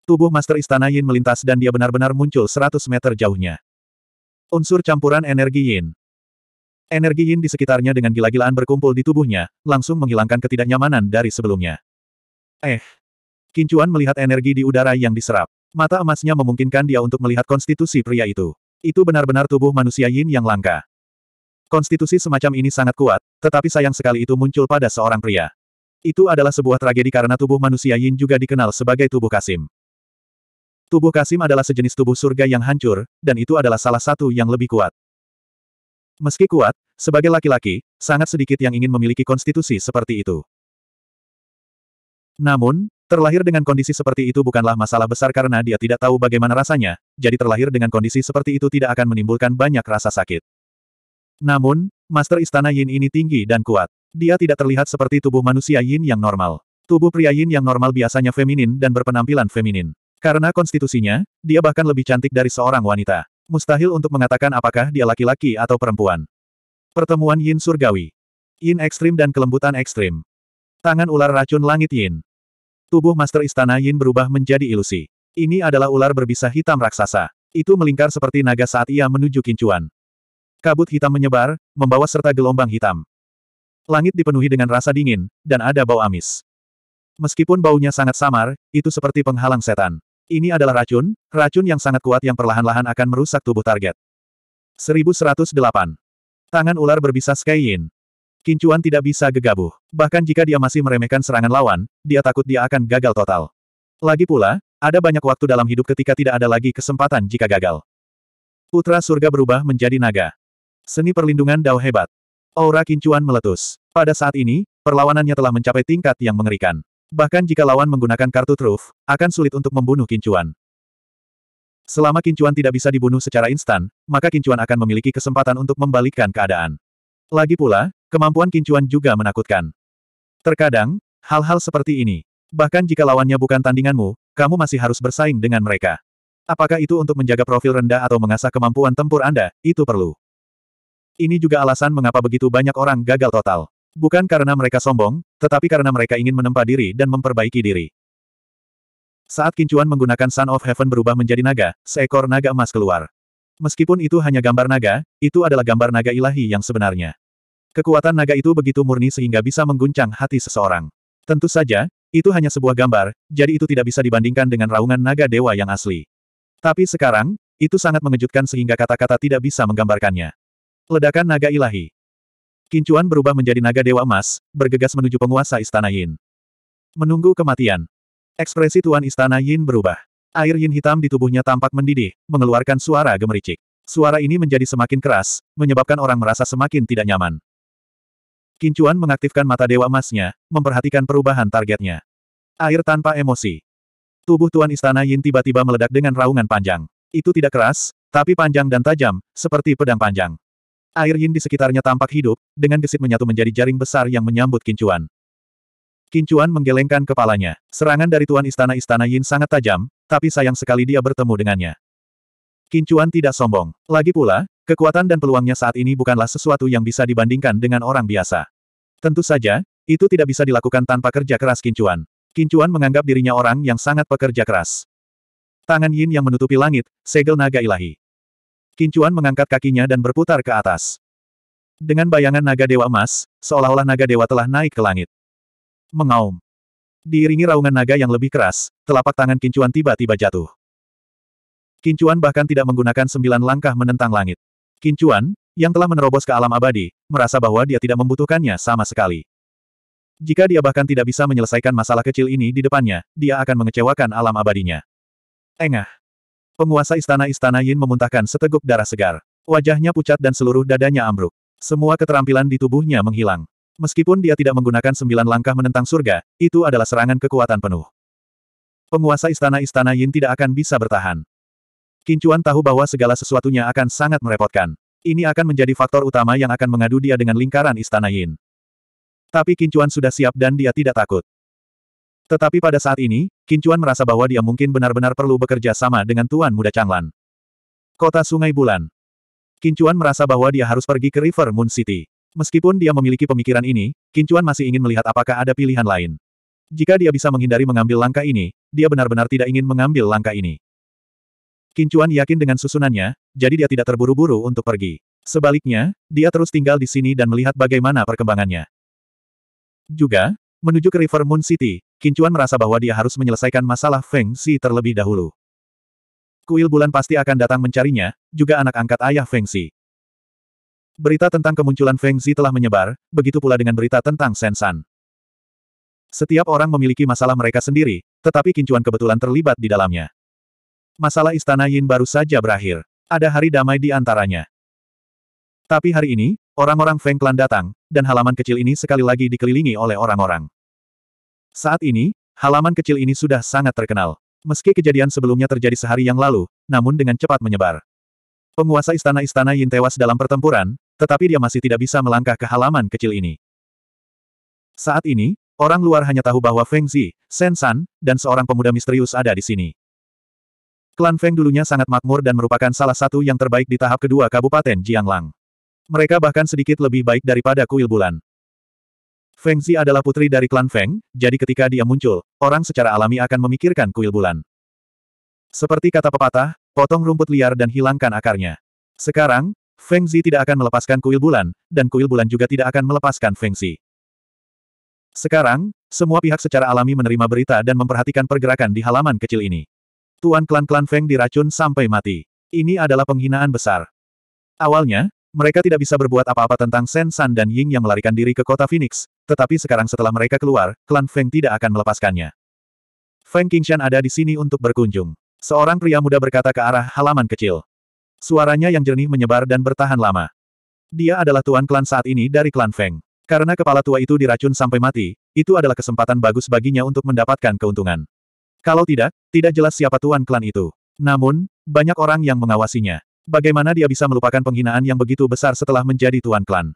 Tubuh Master Istana Yin melintas dan dia benar-benar muncul 100 meter jauhnya. Unsur campuran energi Yin. Energi Yin di sekitarnya dengan gila-gilaan berkumpul di tubuhnya, langsung menghilangkan ketidaknyamanan dari sebelumnya. Eh. Kincuan melihat energi di udara yang diserap. Mata emasnya memungkinkan dia untuk melihat konstitusi pria itu. Itu benar-benar tubuh manusia yin yang langka. Konstitusi semacam ini sangat kuat, tetapi sayang sekali itu muncul pada seorang pria. Itu adalah sebuah tragedi karena tubuh manusia yin juga dikenal sebagai tubuh Kasim. Tubuh Kasim adalah sejenis tubuh surga yang hancur, dan itu adalah salah satu yang lebih kuat. Meski kuat, sebagai laki-laki, sangat sedikit yang ingin memiliki konstitusi seperti itu. Namun, terlahir dengan kondisi seperti itu bukanlah masalah besar karena dia tidak tahu bagaimana rasanya, jadi terlahir dengan kondisi seperti itu tidak akan menimbulkan banyak rasa sakit. Namun, Master Istana Yin ini tinggi dan kuat. Dia tidak terlihat seperti tubuh manusia Yin yang normal. Tubuh pria Yin yang normal biasanya feminin dan berpenampilan feminin. Karena konstitusinya, dia bahkan lebih cantik dari seorang wanita. Mustahil untuk mengatakan apakah dia laki-laki atau perempuan. Pertemuan Yin Surgawi. Yin ekstrim dan kelembutan ekstrim. Tangan ular racun langit Yin. Tubuh Master Istana Yin berubah menjadi ilusi. Ini adalah ular berbisa hitam raksasa. Itu melingkar seperti naga saat ia menuju kincuan. Kabut hitam menyebar, membawa serta gelombang hitam. Langit dipenuhi dengan rasa dingin, dan ada bau amis. Meskipun baunya sangat samar, itu seperti penghalang setan. Ini adalah racun, racun yang sangat kuat yang perlahan-lahan akan merusak tubuh target. 1108. Tangan ular berbisa Sky Yin. Kincuan tidak bisa gegabah. Bahkan jika dia masih meremehkan serangan lawan, dia takut dia akan gagal total. Lagi pula, ada banyak waktu dalam hidup ketika tidak ada lagi kesempatan jika gagal. Putra surga berubah menjadi naga. Seni perlindungan Dao hebat. Aura Kincuan meletus. Pada saat ini, perlawanannya telah mencapai tingkat yang mengerikan. Bahkan jika lawan menggunakan kartu truf, akan sulit untuk membunuh Kincuan. Selama Kincuan tidak bisa dibunuh secara instan, maka Kincuan akan memiliki kesempatan untuk membalikkan keadaan. Lagi pula, kemampuan kincuan juga menakutkan. Terkadang, hal-hal seperti ini. Bahkan jika lawannya bukan tandinganmu, kamu masih harus bersaing dengan mereka. Apakah itu untuk menjaga profil rendah atau mengasah kemampuan tempur Anda, itu perlu. Ini juga alasan mengapa begitu banyak orang gagal total. Bukan karena mereka sombong, tetapi karena mereka ingin menempa diri dan memperbaiki diri. Saat Kincuan menggunakan Sun of Heaven berubah menjadi naga, seekor naga emas keluar. Meskipun itu hanya gambar naga, itu adalah gambar naga ilahi yang sebenarnya. Kekuatan naga itu begitu murni sehingga bisa mengguncang hati seseorang. Tentu saja, itu hanya sebuah gambar, jadi itu tidak bisa dibandingkan dengan raungan naga dewa yang asli. Tapi sekarang, itu sangat mengejutkan sehingga kata-kata tidak bisa menggambarkannya. Ledakan naga ilahi. Kincuan berubah menjadi naga dewa emas, bergegas menuju penguasa istana Yin. Menunggu kematian. Ekspresi Tuan Istana Yin berubah. Air yin hitam di tubuhnya tampak mendidih, mengeluarkan suara gemericik. Suara ini menjadi semakin keras, menyebabkan orang merasa semakin tidak nyaman. Kincuan mengaktifkan mata dewa emasnya, memperhatikan perubahan targetnya. Air tanpa emosi. Tubuh Tuan Istana Yin tiba-tiba meledak dengan raungan panjang. Itu tidak keras, tapi panjang dan tajam, seperti pedang panjang. Air Yin di sekitarnya tampak hidup, dengan gesit menyatu menjadi jaring besar yang menyambut Kincuan. Kincuan menggelengkan kepalanya. Serangan dari Tuan Istana-Istana Yin sangat tajam, tapi sayang sekali dia bertemu dengannya. Kincuan tidak sombong. Lagi pula, kekuatan dan peluangnya saat ini bukanlah sesuatu yang bisa dibandingkan dengan orang biasa. Tentu saja, itu tidak bisa dilakukan tanpa kerja keras Kincuan. Kincuan menganggap dirinya orang yang sangat pekerja keras. Tangan Yin yang menutupi langit, segel naga ilahi. Kincuan mengangkat kakinya dan berputar ke atas. Dengan bayangan naga dewa emas, seolah-olah naga dewa telah naik ke langit. Mengaum. Diiringi raungan naga yang lebih keras, telapak tangan Kincuan tiba-tiba jatuh. Kincuan bahkan tidak menggunakan sembilan langkah menentang langit. Kincuan, yang telah menerobos ke alam abadi, merasa bahwa dia tidak membutuhkannya sama sekali. Jika dia bahkan tidak bisa menyelesaikan masalah kecil ini di depannya, dia akan mengecewakan alam abadinya. Engah. Penguasa istana-istana Yin memuntahkan seteguk darah segar. Wajahnya pucat dan seluruh dadanya ambruk. Semua keterampilan di tubuhnya menghilang. Meskipun dia tidak menggunakan sembilan langkah menentang surga, itu adalah serangan kekuatan penuh. Penguasa istana-istana Yin tidak akan bisa bertahan. Kincuan tahu bahwa segala sesuatunya akan sangat merepotkan. Ini akan menjadi faktor utama yang akan mengadu dia dengan lingkaran istana Yin. Tapi Kincuan sudah siap dan dia tidak takut. Tetapi pada saat ini, Kincuan merasa bahwa dia mungkin benar-benar perlu bekerja sama dengan Tuan Muda Changlan. Kota Sungai Bulan. Kincuan merasa bahwa dia harus pergi ke River Moon City. Meskipun dia memiliki pemikiran ini, Kincuan masih ingin melihat apakah ada pilihan lain. Jika dia bisa menghindari mengambil langkah ini, dia benar-benar tidak ingin mengambil langkah ini. Kincuan yakin dengan susunannya, jadi dia tidak terburu-buru untuk pergi. Sebaliknya, dia terus tinggal di sini dan melihat bagaimana perkembangannya. Juga, menuju ke River Moon City, Kincuan merasa bahwa dia harus menyelesaikan masalah Feng Xi terlebih dahulu. Kuil bulan pasti akan datang mencarinya, juga anak angkat ayah Feng Xi. Berita tentang kemunculan Feng Zi telah menyebar, begitu pula dengan berita tentang Shen San. Setiap orang memiliki masalah mereka sendiri, tetapi kincuan kebetulan terlibat di dalamnya. Masalah Istana Yin baru saja berakhir. Ada hari damai di antaranya. Tapi hari ini, orang-orang Feng Clan datang, dan halaman kecil ini sekali lagi dikelilingi oleh orang-orang. Saat ini, halaman kecil ini sudah sangat terkenal. Meski kejadian sebelumnya terjadi sehari yang lalu, namun dengan cepat menyebar. Penguasa istana-istana Yin tewas dalam pertempuran, tetapi dia masih tidak bisa melangkah ke halaman kecil ini. Saat ini, orang luar hanya tahu bahwa Feng Zi, Shen San, dan seorang pemuda misterius ada di sini. Klan Feng dulunya sangat makmur dan merupakan salah satu yang terbaik di tahap kedua Kabupaten Jianglang. Mereka bahkan sedikit lebih baik daripada kuil bulan. Feng Zi adalah putri dari klan Feng, jadi ketika dia muncul, orang secara alami akan memikirkan kuil bulan. Seperti kata pepatah, potong rumput liar dan hilangkan akarnya. Sekarang, Feng Zi tidak akan melepaskan kuil bulan, dan kuil bulan juga tidak akan melepaskan Feng Zi. Sekarang, semua pihak secara alami menerima berita dan memperhatikan pergerakan di halaman kecil ini. Tuan klan-klan Feng diracun sampai mati. Ini adalah penghinaan besar. Awalnya, mereka tidak bisa berbuat apa-apa tentang Shen San dan Ying yang melarikan diri ke kota Phoenix, tetapi sekarang setelah mereka keluar, klan Feng tidak akan melepaskannya. Feng Qingshan ada di sini untuk berkunjung. Seorang pria muda berkata ke arah halaman kecil. Suaranya yang jernih menyebar dan bertahan lama. Dia adalah tuan klan saat ini dari klan Feng. Karena kepala tua itu diracun sampai mati, itu adalah kesempatan bagus baginya untuk mendapatkan keuntungan. Kalau tidak, tidak jelas siapa tuan klan itu. Namun, banyak orang yang mengawasinya. Bagaimana dia bisa melupakan penghinaan yang begitu besar setelah menjadi tuan klan?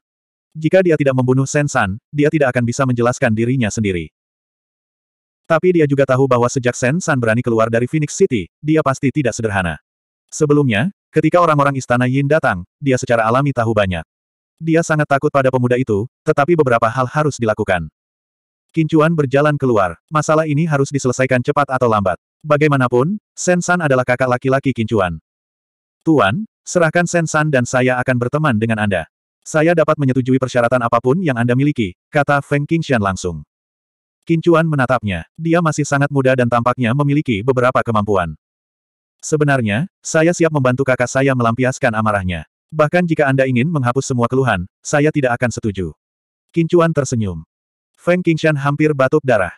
Jika dia tidak membunuh Shen San, dia tidak akan bisa menjelaskan dirinya sendiri. Tapi dia juga tahu bahwa sejak Shen San berani keluar dari Phoenix City, dia pasti tidak sederhana. Sebelumnya, Ketika orang-orang istana Yin datang, dia secara alami tahu banyak. Dia sangat takut pada pemuda itu, tetapi beberapa hal harus dilakukan. Kincuan berjalan keluar. Masalah ini harus diselesaikan cepat atau lambat. Bagaimanapun, Sen San adalah kakak laki-laki Kincuan. Tuan, serahkan Sen San dan saya akan berteman dengan Anda. Saya dapat menyetujui persyaratan apapun yang Anda miliki, kata Feng Qingshan langsung. Kincuan menatapnya. Dia masih sangat muda dan tampaknya memiliki beberapa kemampuan. Sebenarnya, saya siap membantu kakak saya melampiaskan amarahnya. Bahkan jika Anda ingin menghapus semua keluhan, saya tidak akan setuju. Kincuan tersenyum. Feng Qingshan hampir batuk darah.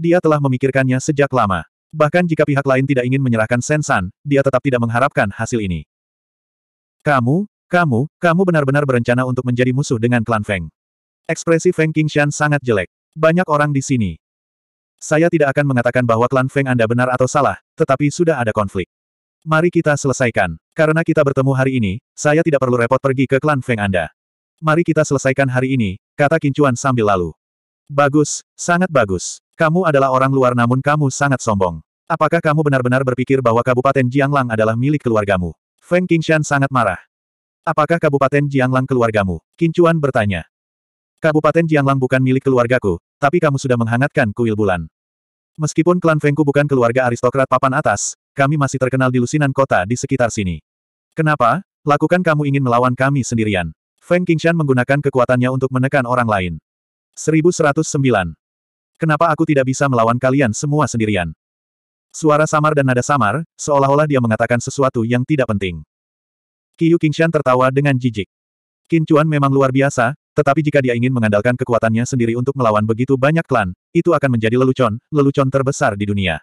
Dia telah memikirkannya sejak lama. Bahkan jika pihak lain tidak ingin menyerahkan Sensan, dia tetap tidak mengharapkan hasil ini. Kamu, kamu, kamu benar-benar berencana untuk menjadi musuh dengan klan Feng. Ekspresi Feng Qingshan sangat jelek. Banyak orang di sini. Saya tidak akan mengatakan bahwa klan Feng Anda benar atau salah, tetapi sudah ada konflik. Mari kita selesaikan. Karena kita bertemu hari ini, saya tidak perlu repot pergi ke klan Feng Anda. Mari kita selesaikan hari ini, kata Kincuan sambil lalu. Bagus, sangat bagus. Kamu adalah orang luar namun kamu sangat sombong. Apakah kamu benar-benar berpikir bahwa Kabupaten Jianglang adalah milik keluargamu? Feng Qingshan sangat marah. Apakah Kabupaten Jianglang keluargamu? Kincuan bertanya. Kabupaten Jianglang bukan milik keluargaku, tapi kamu sudah menghangatkan kuil bulan. Meskipun klan Fengku bukan keluarga aristokrat papan atas, kami masih terkenal di lusinan kota di sekitar sini. Kenapa? Lakukan kamu ingin melawan kami sendirian. Feng Qingshan menggunakan kekuatannya untuk menekan orang lain. 1109. Kenapa aku tidak bisa melawan kalian semua sendirian? Suara samar dan nada samar, seolah-olah dia mengatakan sesuatu yang tidak penting. Qiu Qingshan tertawa dengan jijik. Qin Chuan memang luar biasa, tetapi jika dia ingin mengandalkan kekuatannya sendiri untuk melawan begitu banyak klan, itu akan menjadi lelucon, lelucon terbesar di dunia.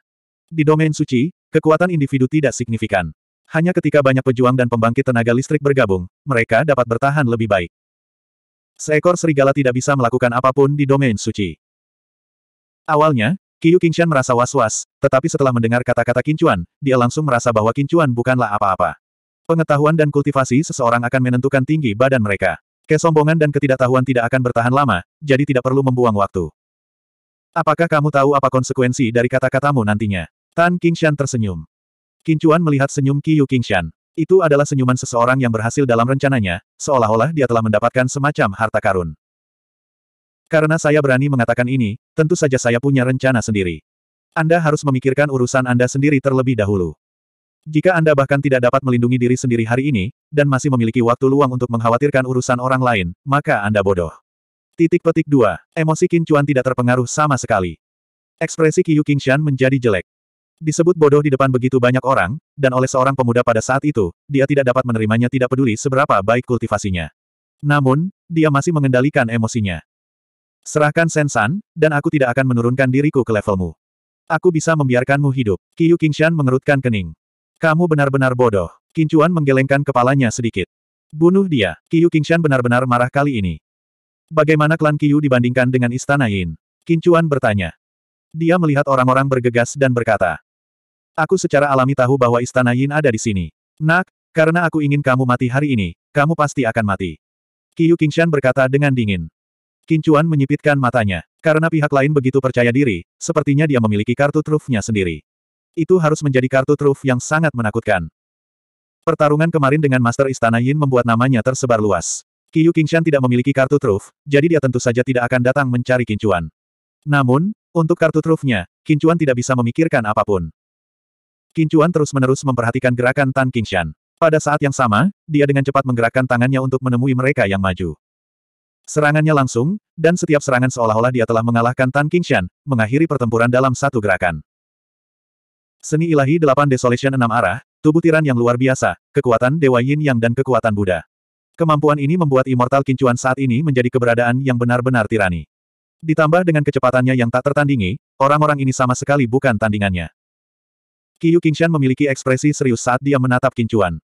Di domain suci, kekuatan individu tidak signifikan. Hanya ketika banyak pejuang dan pembangkit tenaga listrik bergabung, mereka dapat bertahan lebih baik. Seekor serigala tidak bisa melakukan apapun di domain suci. Awalnya, Kiyu Qingshan merasa was-was, tetapi setelah mendengar kata-kata Kincuan, dia langsung merasa bahwa Kincuan bukanlah apa-apa. Pengetahuan dan kultivasi seseorang akan menentukan tinggi badan mereka. Kesombongan dan ketidaktahuan tidak akan bertahan lama, jadi tidak perlu membuang waktu. Apakah kamu tahu apa konsekuensi dari kata-katamu nantinya? Tan Qingshan tersenyum. Kincuan melihat senyum Qiyu Qingshan. Itu adalah senyuman seseorang yang berhasil dalam rencananya, seolah-olah dia telah mendapatkan semacam harta karun. Karena saya berani mengatakan ini, tentu saja saya punya rencana sendiri. Anda harus memikirkan urusan Anda sendiri terlebih dahulu. Jika Anda bahkan tidak dapat melindungi diri sendiri hari ini, dan masih memiliki waktu luang untuk mengkhawatirkan urusan orang lain, maka Anda bodoh. Titik petik 2. Emosi Qin Chuan tidak terpengaruh sama sekali. Ekspresi Qiyu Qingshan menjadi jelek. Disebut bodoh di depan begitu banyak orang, dan oleh seorang pemuda pada saat itu, dia tidak dapat menerimanya tidak peduli seberapa baik kultivasinya. Namun, dia masih mengendalikan emosinya. Serahkan Sensan, dan aku tidak akan menurunkan diriku ke levelmu. Aku bisa membiarkanmu hidup. Qiyu Qingshan mengerutkan kening. Kamu benar-benar bodoh. Kincuan menggelengkan kepalanya sedikit. Bunuh dia. Kiyu Kingshan benar-benar marah kali ini. Bagaimana klan Kiyu dibandingkan dengan istana Yin? Kincuan bertanya. Dia melihat orang-orang bergegas dan berkata. Aku secara alami tahu bahwa istana Yin ada di sini. Nak, karena aku ingin kamu mati hari ini, kamu pasti akan mati. Kiyu Kingshan berkata dengan dingin. Kincuan menyipitkan matanya. Karena pihak lain begitu percaya diri, sepertinya dia memiliki kartu trufnya sendiri. Itu harus menjadi kartu truf yang sangat menakutkan. Pertarungan kemarin dengan Master Istana Yin membuat namanya tersebar luas. Kiyu Kingshan tidak memiliki kartu truf, jadi dia tentu saja tidak akan datang mencari kincuan. Namun, untuk kartu trufnya, kincuan tidak bisa memikirkan apapun. Kincuan terus-menerus memperhatikan gerakan Tan Kingshan. Pada saat yang sama, dia dengan cepat menggerakkan tangannya untuk menemui mereka yang maju. Serangannya langsung, dan setiap serangan seolah-olah dia telah mengalahkan Tan Kingshan, mengakhiri pertempuran dalam satu gerakan. Seni ilahi delapan desolation enam arah, tubuh tiran yang luar biasa, kekuatan Dewa Yin Yang dan kekuatan Buddha. Kemampuan ini membuat Immortal Kincuan saat ini menjadi keberadaan yang benar-benar tirani. Ditambah dengan kecepatannya yang tak tertandingi, orang-orang ini sama sekali bukan tandingannya. Qiu Qingshan memiliki ekspresi serius saat dia menatap Kincuan.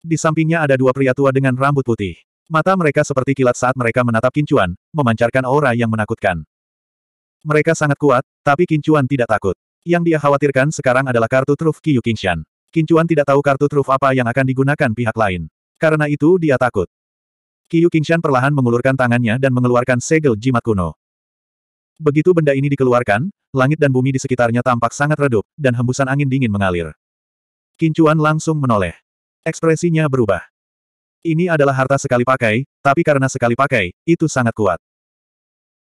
Di sampingnya ada dua pria tua dengan rambut putih. Mata mereka seperti kilat saat mereka menatap Kincuan, memancarkan aura yang menakutkan. Mereka sangat kuat, tapi Kincuan tidak takut. Yang dia khawatirkan sekarang adalah kartu truf Qiyu Qingshan. Kincuan tidak tahu kartu truf apa yang akan digunakan pihak lain. Karena itu dia takut. Qiyu Qingshan perlahan mengulurkan tangannya dan mengeluarkan segel jimat kuno. Begitu benda ini dikeluarkan, langit dan bumi di sekitarnya tampak sangat redup, dan hembusan angin dingin mengalir. Kincuan langsung menoleh. Ekspresinya berubah. Ini adalah harta sekali pakai, tapi karena sekali pakai, itu sangat kuat.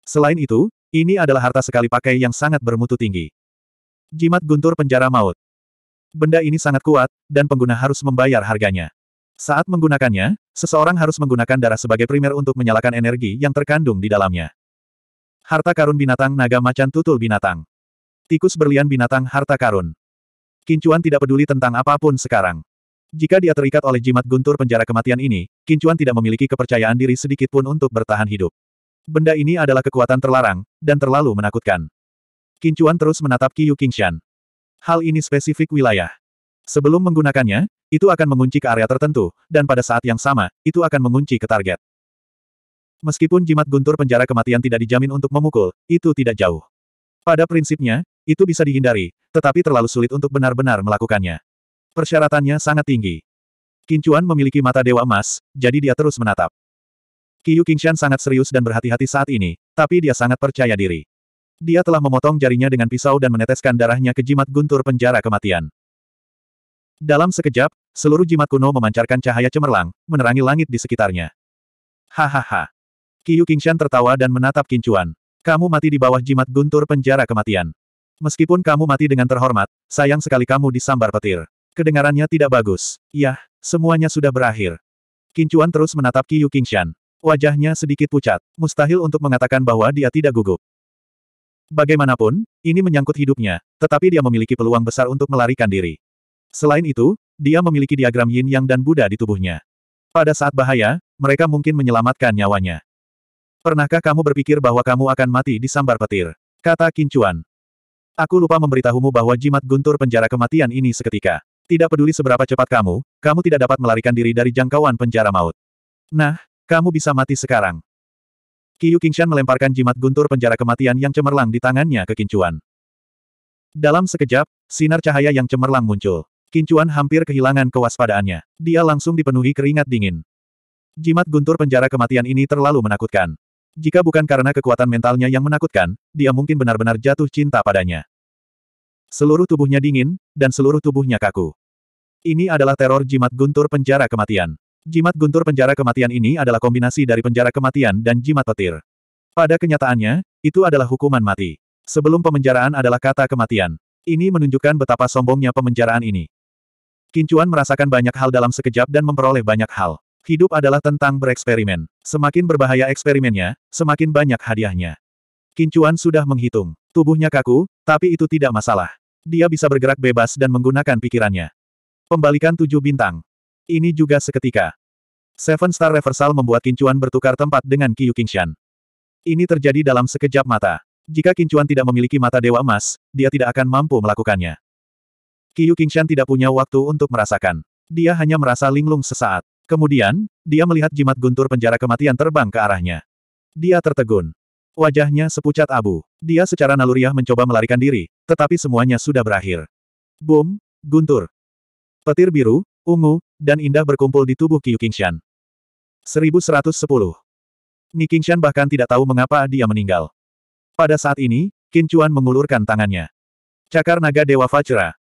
Selain itu, ini adalah harta sekali pakai yang sangat bermutu tinggi. Jimat guntur penjara maut. Benda ini sangat kuat, dan pengguna harus membayar harganya. Saat menggunakannya, seseorang harus menggunakan darah sebagai primer untuk menyalakan energi yang terkandung di dalamnya. Harta karun binatang naga macan tutul binatang. Tikus berlian binatang harta karun. Kincuan tidak peduli tentang apapun sekarang. Jika dia terikat oleh jimat guntur penjara kematian ini, Kincuan tidak memiliki kepercayaan diri sedikitpun untuk bertahan hidup. Benda ini adalah kekuatan terlarang, dan terlalu menakutkan. Kincuan terus menatap Qiyu Qingshan. Hal ini spesifik wilayah. Sebelum menggunakannya, itu akan mengunci ke area tertentu, dan pada saat yang sama, itu akan mengunci ke target. Meskipun jimat guntur penjara kematian tidak dijamin untuk memukul, itu tidak jauh. Pada prinsipnya, itu bisa dihindari, tetapi terlalu sulit untuk benar-benar melakukannya. Persyaratannya sangat tinggi. Kincuan memiliki mata dewa emas, jadi dia terus menatap. Kiyu Kingshan sangat serius dan berhati-hati saat ini, tapi dia sangat percaya diri. Dia telah memotong jarinya dengan pisau dan meneteskan darahnya ke jimat guntur penjara kematian. Dalam sekejap, seluruh jimat kuno memancarkan cahaya cemerlang, menerangi langit di sekitarnya. Hahaha. Kiyu Qingshan tertawa dan menatap Kincuan. Kamu mati di bawah jimat guntur penjara kematian. Meskipun kamu mati dengan terhormat, sayang sekali kamu disambar petir. Kedengarannya tidak bagus. Yah, semuanya sudah berakhir. Kincuan terus menatap Kiyu Qingshan. Wajahnya sedikit pucat. Mustahil untuk mengatakan bahwa dia tidak gugup. Bagaimanapun, ini menyangkut hidupnya, tetapi dia memiliki peluang besar untuk melarikan diri. Selain itu, dia memiliki diagram yin yang dan Buddha di tubuhnya. Pada saat bahaya, mereka mungkin menyelamatkan nyawanya. Pernahkah kamu berpikir bahwa kamu akan mati di sambar petir? Kata Kincuan. Aku lupa memberitahumu bahwa jimat guntur penjara kematian ini seketika. Tidak peduli seberapa cepat kamu, kamu tidak dapat melarikan diri dari jangkauan penjara maut. Nah, kamu bisa mati sekarang. Qiyu Kingshan melemparkan jimat guntur penjara kematian yang cemerlang di tangannya ke Kincuan. Dalam sekejap, sinar cahaya yang cemerlang muncul. Kincuan hampir kehilangan kewaspadaannya. Dia langsung dipenuhi keringat dingin. Jimat guntur penjara kematian ini terlalu menakutkan. Jika bukan karena kekuatan mentalnya yang menakutkan, dia mungkin benar-benar jatuh cinta padanya. Seluruh tubuhnya dingin, dan seluruh tubuhnya kaku. Ini adalah teror jimat guntur penjara kematian. Jimat guntur penjara kematian ini adalah kombinasi dari penjara kematian dan jimat petir. Pada kenyataannya, itu adalah hukuman mati. Sebelum pemenjaraan adalah kata kematian. Ini menunjukkan betapa sombongnya pemenjaraan ini. Kincuan merasakan banyak hal dalam sekejap dan memperoleh banyak hal. Hidup adalah tentang bereksperimen. Semakin berbahaya eksperimennya, semakin banyak hadiahnya. Kincuan sudah menghitung. Tubuhnya kaku, tapi itu tidak masalah. Dia bisa bergerak bebas dan menggunakan pikirannya. Pembalikan tujuh bintang. Ini juga seketika. Seven Star Reversal membuat Kincuan bertukar tempat dengan Qiu Qingshan. Ini terjadi dalam sekejap mata. Jika Kincuan tidak memiliki mata Dewa Emas, dia tidak akan mampu melakukannya. Qiu Qingshan tidak punya waktu untuk merasakan. Dia hanya merasa linglung sesaat. Kemudian, dia melihat jimat guntur penjara kematian terbang ke arahnya. Dia tertegun. Wajahnya sepucat abu. Dia secara naluriah mencoba melarikan diri, tetapi semuanya sudah berakhir. Boom, guntur. Petir biru, ungu, dan indah berkumpul di tubuh Qiu Qingshan. 1110. Ni Qingshan bahkan tidak tahu mengapa dia meninggal. Pada saat ini, Qin Chuan mengulurkan tangannya. Cakar naga Dewa Fajra.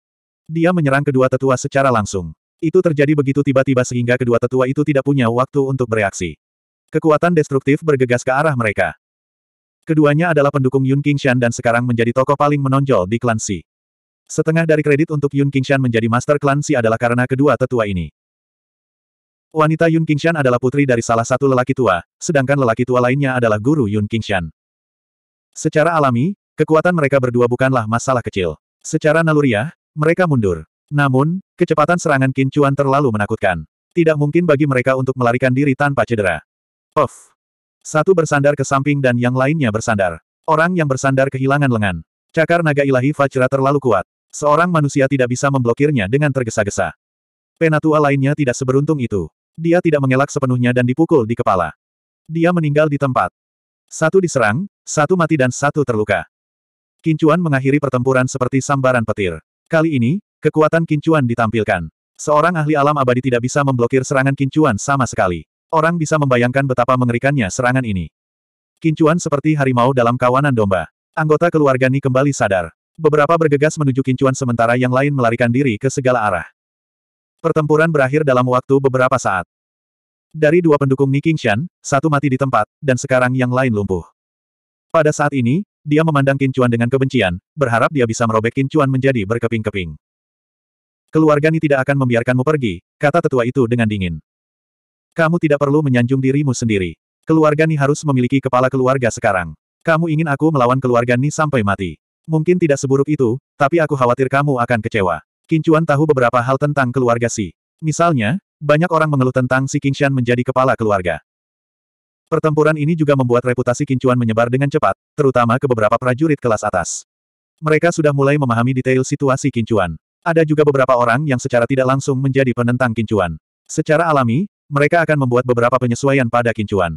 Dia menyerang kedua tetua secara langsung. Itu terjadi begitu tiba-tiba sehingga kedua tetua itu tidak punya waktu untuk bereaksi. Kekuatan destruktif bergegas ke arah mereka. Keduanya adalah pendukung Yun Qingshan dan sekarang menjadi tokoh paling menonjol di klan Si. Setengah dari kredit untuk Yun Qingshan menjadi master klan Si adalah karena kedua tetua ini. Wanita Yun Qingshan adalah putri dari salah satu lelaki tua, sedangkan lelaki tua lainnya adalah guru Yun Qingshan. Secara alami, kekuatan mereka berdua bukanlah masalah kecil. Secara naluriah, mereka mundur. Namun, kecepatan serangan Qin Chuan terlalu menakutkan. Tidak mungkin bagi mereka untuk melarikan diri tanpa cedera. Of! Satu bersandar ke samping dan yang lainnya bersandar. Orang yang bersandar kehilangan lengan. Cakar naga ilahi Fajra terlalu kuat. Seorang manusia tidak bisa memblokirnya dengan tergesa-gesa. Penatua lainnya tidak seberuntung itu. Dia tidak mengelak sepenuhnya dan dipukul di kepala. Dia meninggal di tempat. Satu diserang, satu mati dan satu terluka. Kincuan mengakhiri pertempuran seperti sambaran petir. Kali ini, kekuatan Kincuan ditampilkan. Seorang ahli alam abadi tidak bisa memblokir serangan Kincuan sama sekali. Orang bisa membayangkan betapa mengerikannya serangan ini. Kincuan seperti harimau dalam kawanan domba. Anggota keluarga Ni kembali sadar. Beberapa bergegas menuju kincuan sementara yang lain melarikan diri ke segala arah. Pertempuran berakhir dalam waktu beberapa saat. Dari dua pendukung Ni Qingshan, satu mati di tempat, dan sekarang yang lain lumpuh. Pada saat ini, dia memandang Kincuan dengan kebencian, berharap dia bisa merobek Kincuan menjadi berkeping-keping. Keluarga Ni tidak akan membiarkanmu pergi, kata tetua itu dengan dingin. Kamu tidak perlu menyanjung dirimu sendiri. Keluarga Ni harus memiliki kepala keluarga sekarang. Kamu ingin aku melawan keluarga Ni sampai mati. Mungkin tidak seburuk itu, tapi aku khawatir kamu akan kecewa. Kincuan tahu beberapa hal tentang keluarga Si. Misalnya, banyak orang mengeluh tentang Si Kingshan menjadi kepala keluarga. Pertempuran ini juga membuat reputasi Kincuan menyebar dengan cepat, terutama ke beberapa prajurit kelas atas. Mereka sudah mulai memahami detail situasi Kincuan. Ada juga beberapa orang yang secara tidak langsung menjadi penentang Kincuan. Secara alami, mereka akan membuat beberapa penyesuaian pada Kincuan.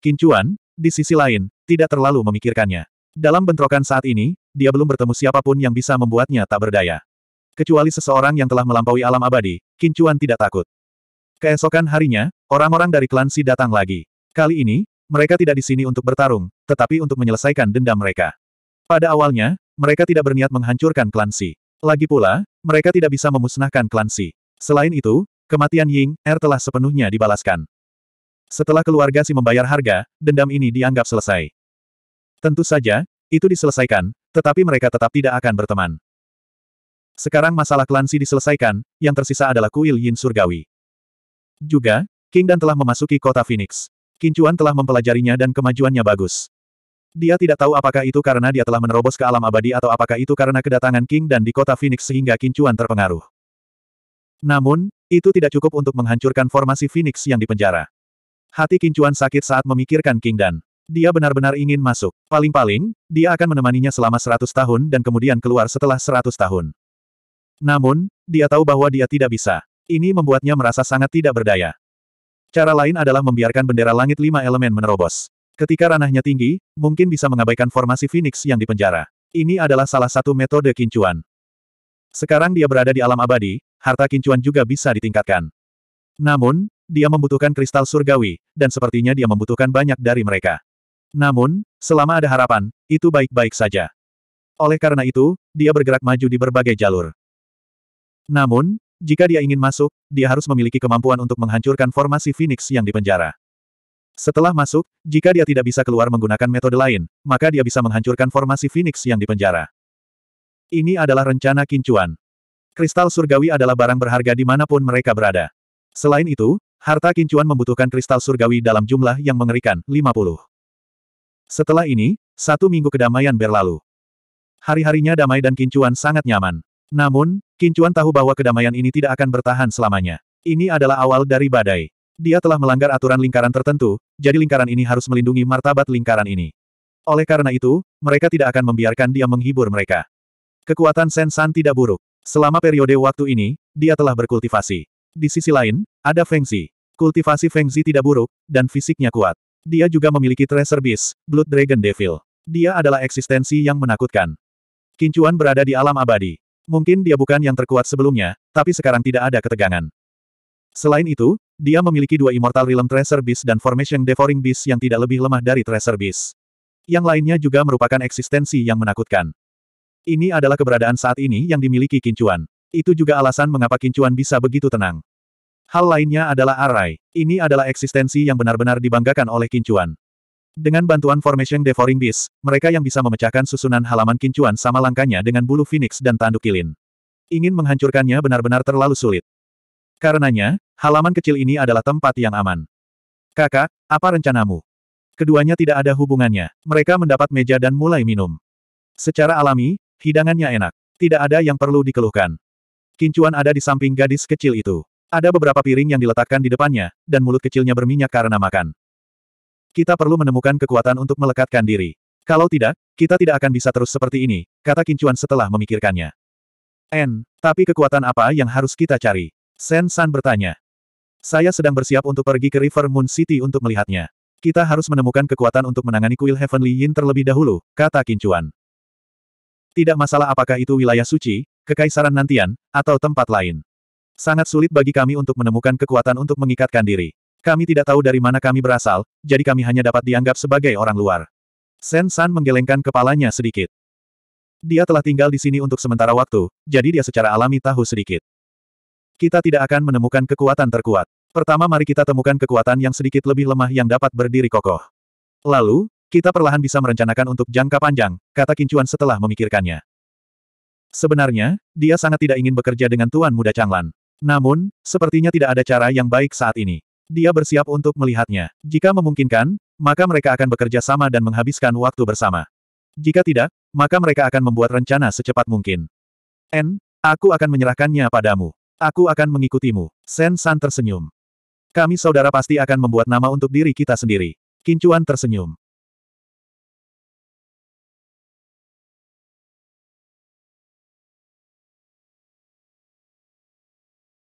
Kincuan, di sisi lain, tidak terlalu memikirkannya. Dalam bentrokan saat ini, dia belum bertemu siapapun yang bisa membuatnya tak berdaya. Kecuali seseorang yang telah melampaui alam abadi, Kincuan tidak takut. Keesokan harinya, orang-orang dari klan Si datang lagi. Kali ini, mereka tidak di sini untuk bertarung, tetapi untuk menyelesaikan dendam mereka. Pada awalnya, mereka tidak berniat menghancurkan klan Si. Lagi pula, mereka tidak bisa memusnahkan klan Si. Selain itu, kematian Ying Er telah sepenuhnya dibalaskan. Setelah keluarga Si membayar harga, dendam ini dianggap selesai. Tentu saja, itu diselesaikan, tetapi mereka tetap tidak akan berteman. Sekarang masalah klan klansi diselesaikan, yang tersisa adalah kuil Yin Surgawi. Juga, King Dan telah memasuki kota Phoenix. Kincuan telah mempelajarinya dan kemajuannya bagus. Dia tidak tahu apakah itu karena dia telah menerobos ke alam abadi atau apakah itu karena kedatangan King Dan di kota Phoenix sehingga Kincuan terpengaruh. Namun, itu tidak cukup untuk menghancurkan formasi Phoenix yang dipenjara. Hati Kincuan sakit saat memikirkan King Dan. Dia benar-benar ingin masuk. Paling-paling, dia akan menemaninya selama seratus tahun dan kemudian keluar setelah seratus tahun. Namun, dia tahu bahwa dia tidak bisa. Ini membuatnya merasa sangat tidak berdaya. Cara lain adalah membiarkan bendera langit lima elemen menerobos. Ketika ranahnya tinggi, mungkin bisa mengabaikan formasi Phoenix yang dipenjara. Ini adalah salah satu metode kincuan. Sekarang dia berada di alam abadi, harta kincuan juga bisa ditingkatkan. Namun, dia membutuhkan kristal surgawi, dan sepertinya dia membutuhkan banyak dari mereka. Namun, selama ada harapan, itu baik-baik saja. Oleh karena itu, dia bergerak maju di berbagai jalur. Namun, jika dia ingin masuk, dia harus memiliki kemampuan untuk menghancurkan formasi Phoenix yang dipenjara. Setelah masuk, jika dia tidak bisa keluar menggunakan metode lain, maka dia bisa menghancurkan formasi Phoenix yang dipenjara. Ini adalah rencana kincuan. Kristal surgawi adalah barang berharga dimanapun mereka berada. Selain itu, harta kincuan membutuhkan kristal surgawi dalam jumlah yang mengerikan, 50. Setelah ini, satu minggu kedamaian berlalu. Hari-harinya damai dan Kincuan sangat nyaman. Namun, Kincuan tahu bahwa kedamaian ini tidak akan bertahan selamanya. Ini adalah awal dari badai. Dia telah melanggar aturan lingkaran tertentu, jadi lingkaran ini harus melindungi martabat lingkaran ini. Oleh karena itu, mereka tidak akan membiarkan dia menghibur mereka. Kekuatan Sensan tidak buruk. Selama periode waktu ini, dia telah berkultivasi. Di sisi lain, ada Fengzi. Kultivasi Fengzi tidak buruk, dan fisiknya kuat. Dia juga memiliki Treasure Beast, Blood Dragon Devil. Dia adalah eksistensi yang menakutkan. Kincuan berada di alam abadi. Mungkin dia bukan yang terkuat sebelumnya, tapi sekarang tidak ada ketegangan. Selain itu, dia memiliki dua Immortal Realm Treasure Beast dan Formation Devouring Beast yang tidak lebih lemah dari Treasure Beast. Yang lainnya juga merupakan eksistensi yang menakutkan. Ini adalah keberadaan saat ini yang dimiliki Kincuan. Itu juga alasan mengapa Kincuan bisa begitu tenang. Hal lainnya adalah arai. Ini adalah eksistensi yang benar-benar dibanggakan oleh Kincuan. Dengan bantuan Formation Devouring Beast, mereka yang bisa memecahkan susunan halaman Kincuan sama langkanya dengan bulu phoenix dan tanduk kilin. Ingin menghancurkannya benar-benar terlalu sulit. Karenanya, halaman kecil ini adalah tempat yang aman. Kakak, apa rencanamu? Keduanya tidak ada hubungannya. Mereka mendapat meja dan mulai minum. Secara alami, hidangannya enak. Tidak ada yang perlu dikeluhkan. Kincuan ada di samping gadis kecil itu. Ada beberapa piring yang diletakkan di depannya, dan mulut kecilnya berminyak karena makan. Kita perlu menemukan kekuatan untuk melekatkan diri. Kalau tidak, kita tidak akan bisa terus seperti ini, kata Kincuan setelah memikirkannya. N, tapi kekuatan apa yang harus kita cari? Sen San bertanya. Saya sedang bersiap untuk pergi ke River Moon City untuk melihatnya. Kita harus menemukan kekuatan untuk menangani kuil Heavenly Yin terlebih dahulu, kata Kincuan. Tidak masalah apakah itu wilayah suci, kekaisaran nantian, atau tempat lain. Sangat sulit bagi kami untuk menemukan kekuatan untuk mengikatkan diri. Kami tidak tahu dari mana kami berasal, jadi kami hanya dapat dianggap sebagai orang luar. Sen San menggelengkan kepalanya sedikit. Dia telah tinggal di sini untuk sementara waktu, jadi dia secara alami tahu sedikit. Kita tidak akan menemukan kekuatan terkuat. Pertama mari kita temukan kekuatan yang sedikit lebih lemah yang dapat berdiri kokoh. Lalu, kita perlahan bisa merencanakan untuk jangka panjang, kata Kincuan setelah memikirkannya. Sebenarnya, dia sangat tidak ingin bekerja dengan Tuan Muda Changlan. Namun, sepertinya tidak ada cara yang baik saat ini. Dia bersiap untuk melihatnya. Jika memungkinkan, maka mereka akan bekerja sama dan menghabiskan waktu bersama. Jika tidak, maka mereka akan membuat rencana secepat mungkin. N, aku akan menyerahkannya padamu. Aku akan mengikutimu. Sen San tersenyum. Kami saudara pasti akan membuat nama untuk diri kita sendiri. Kincuan tersenyum.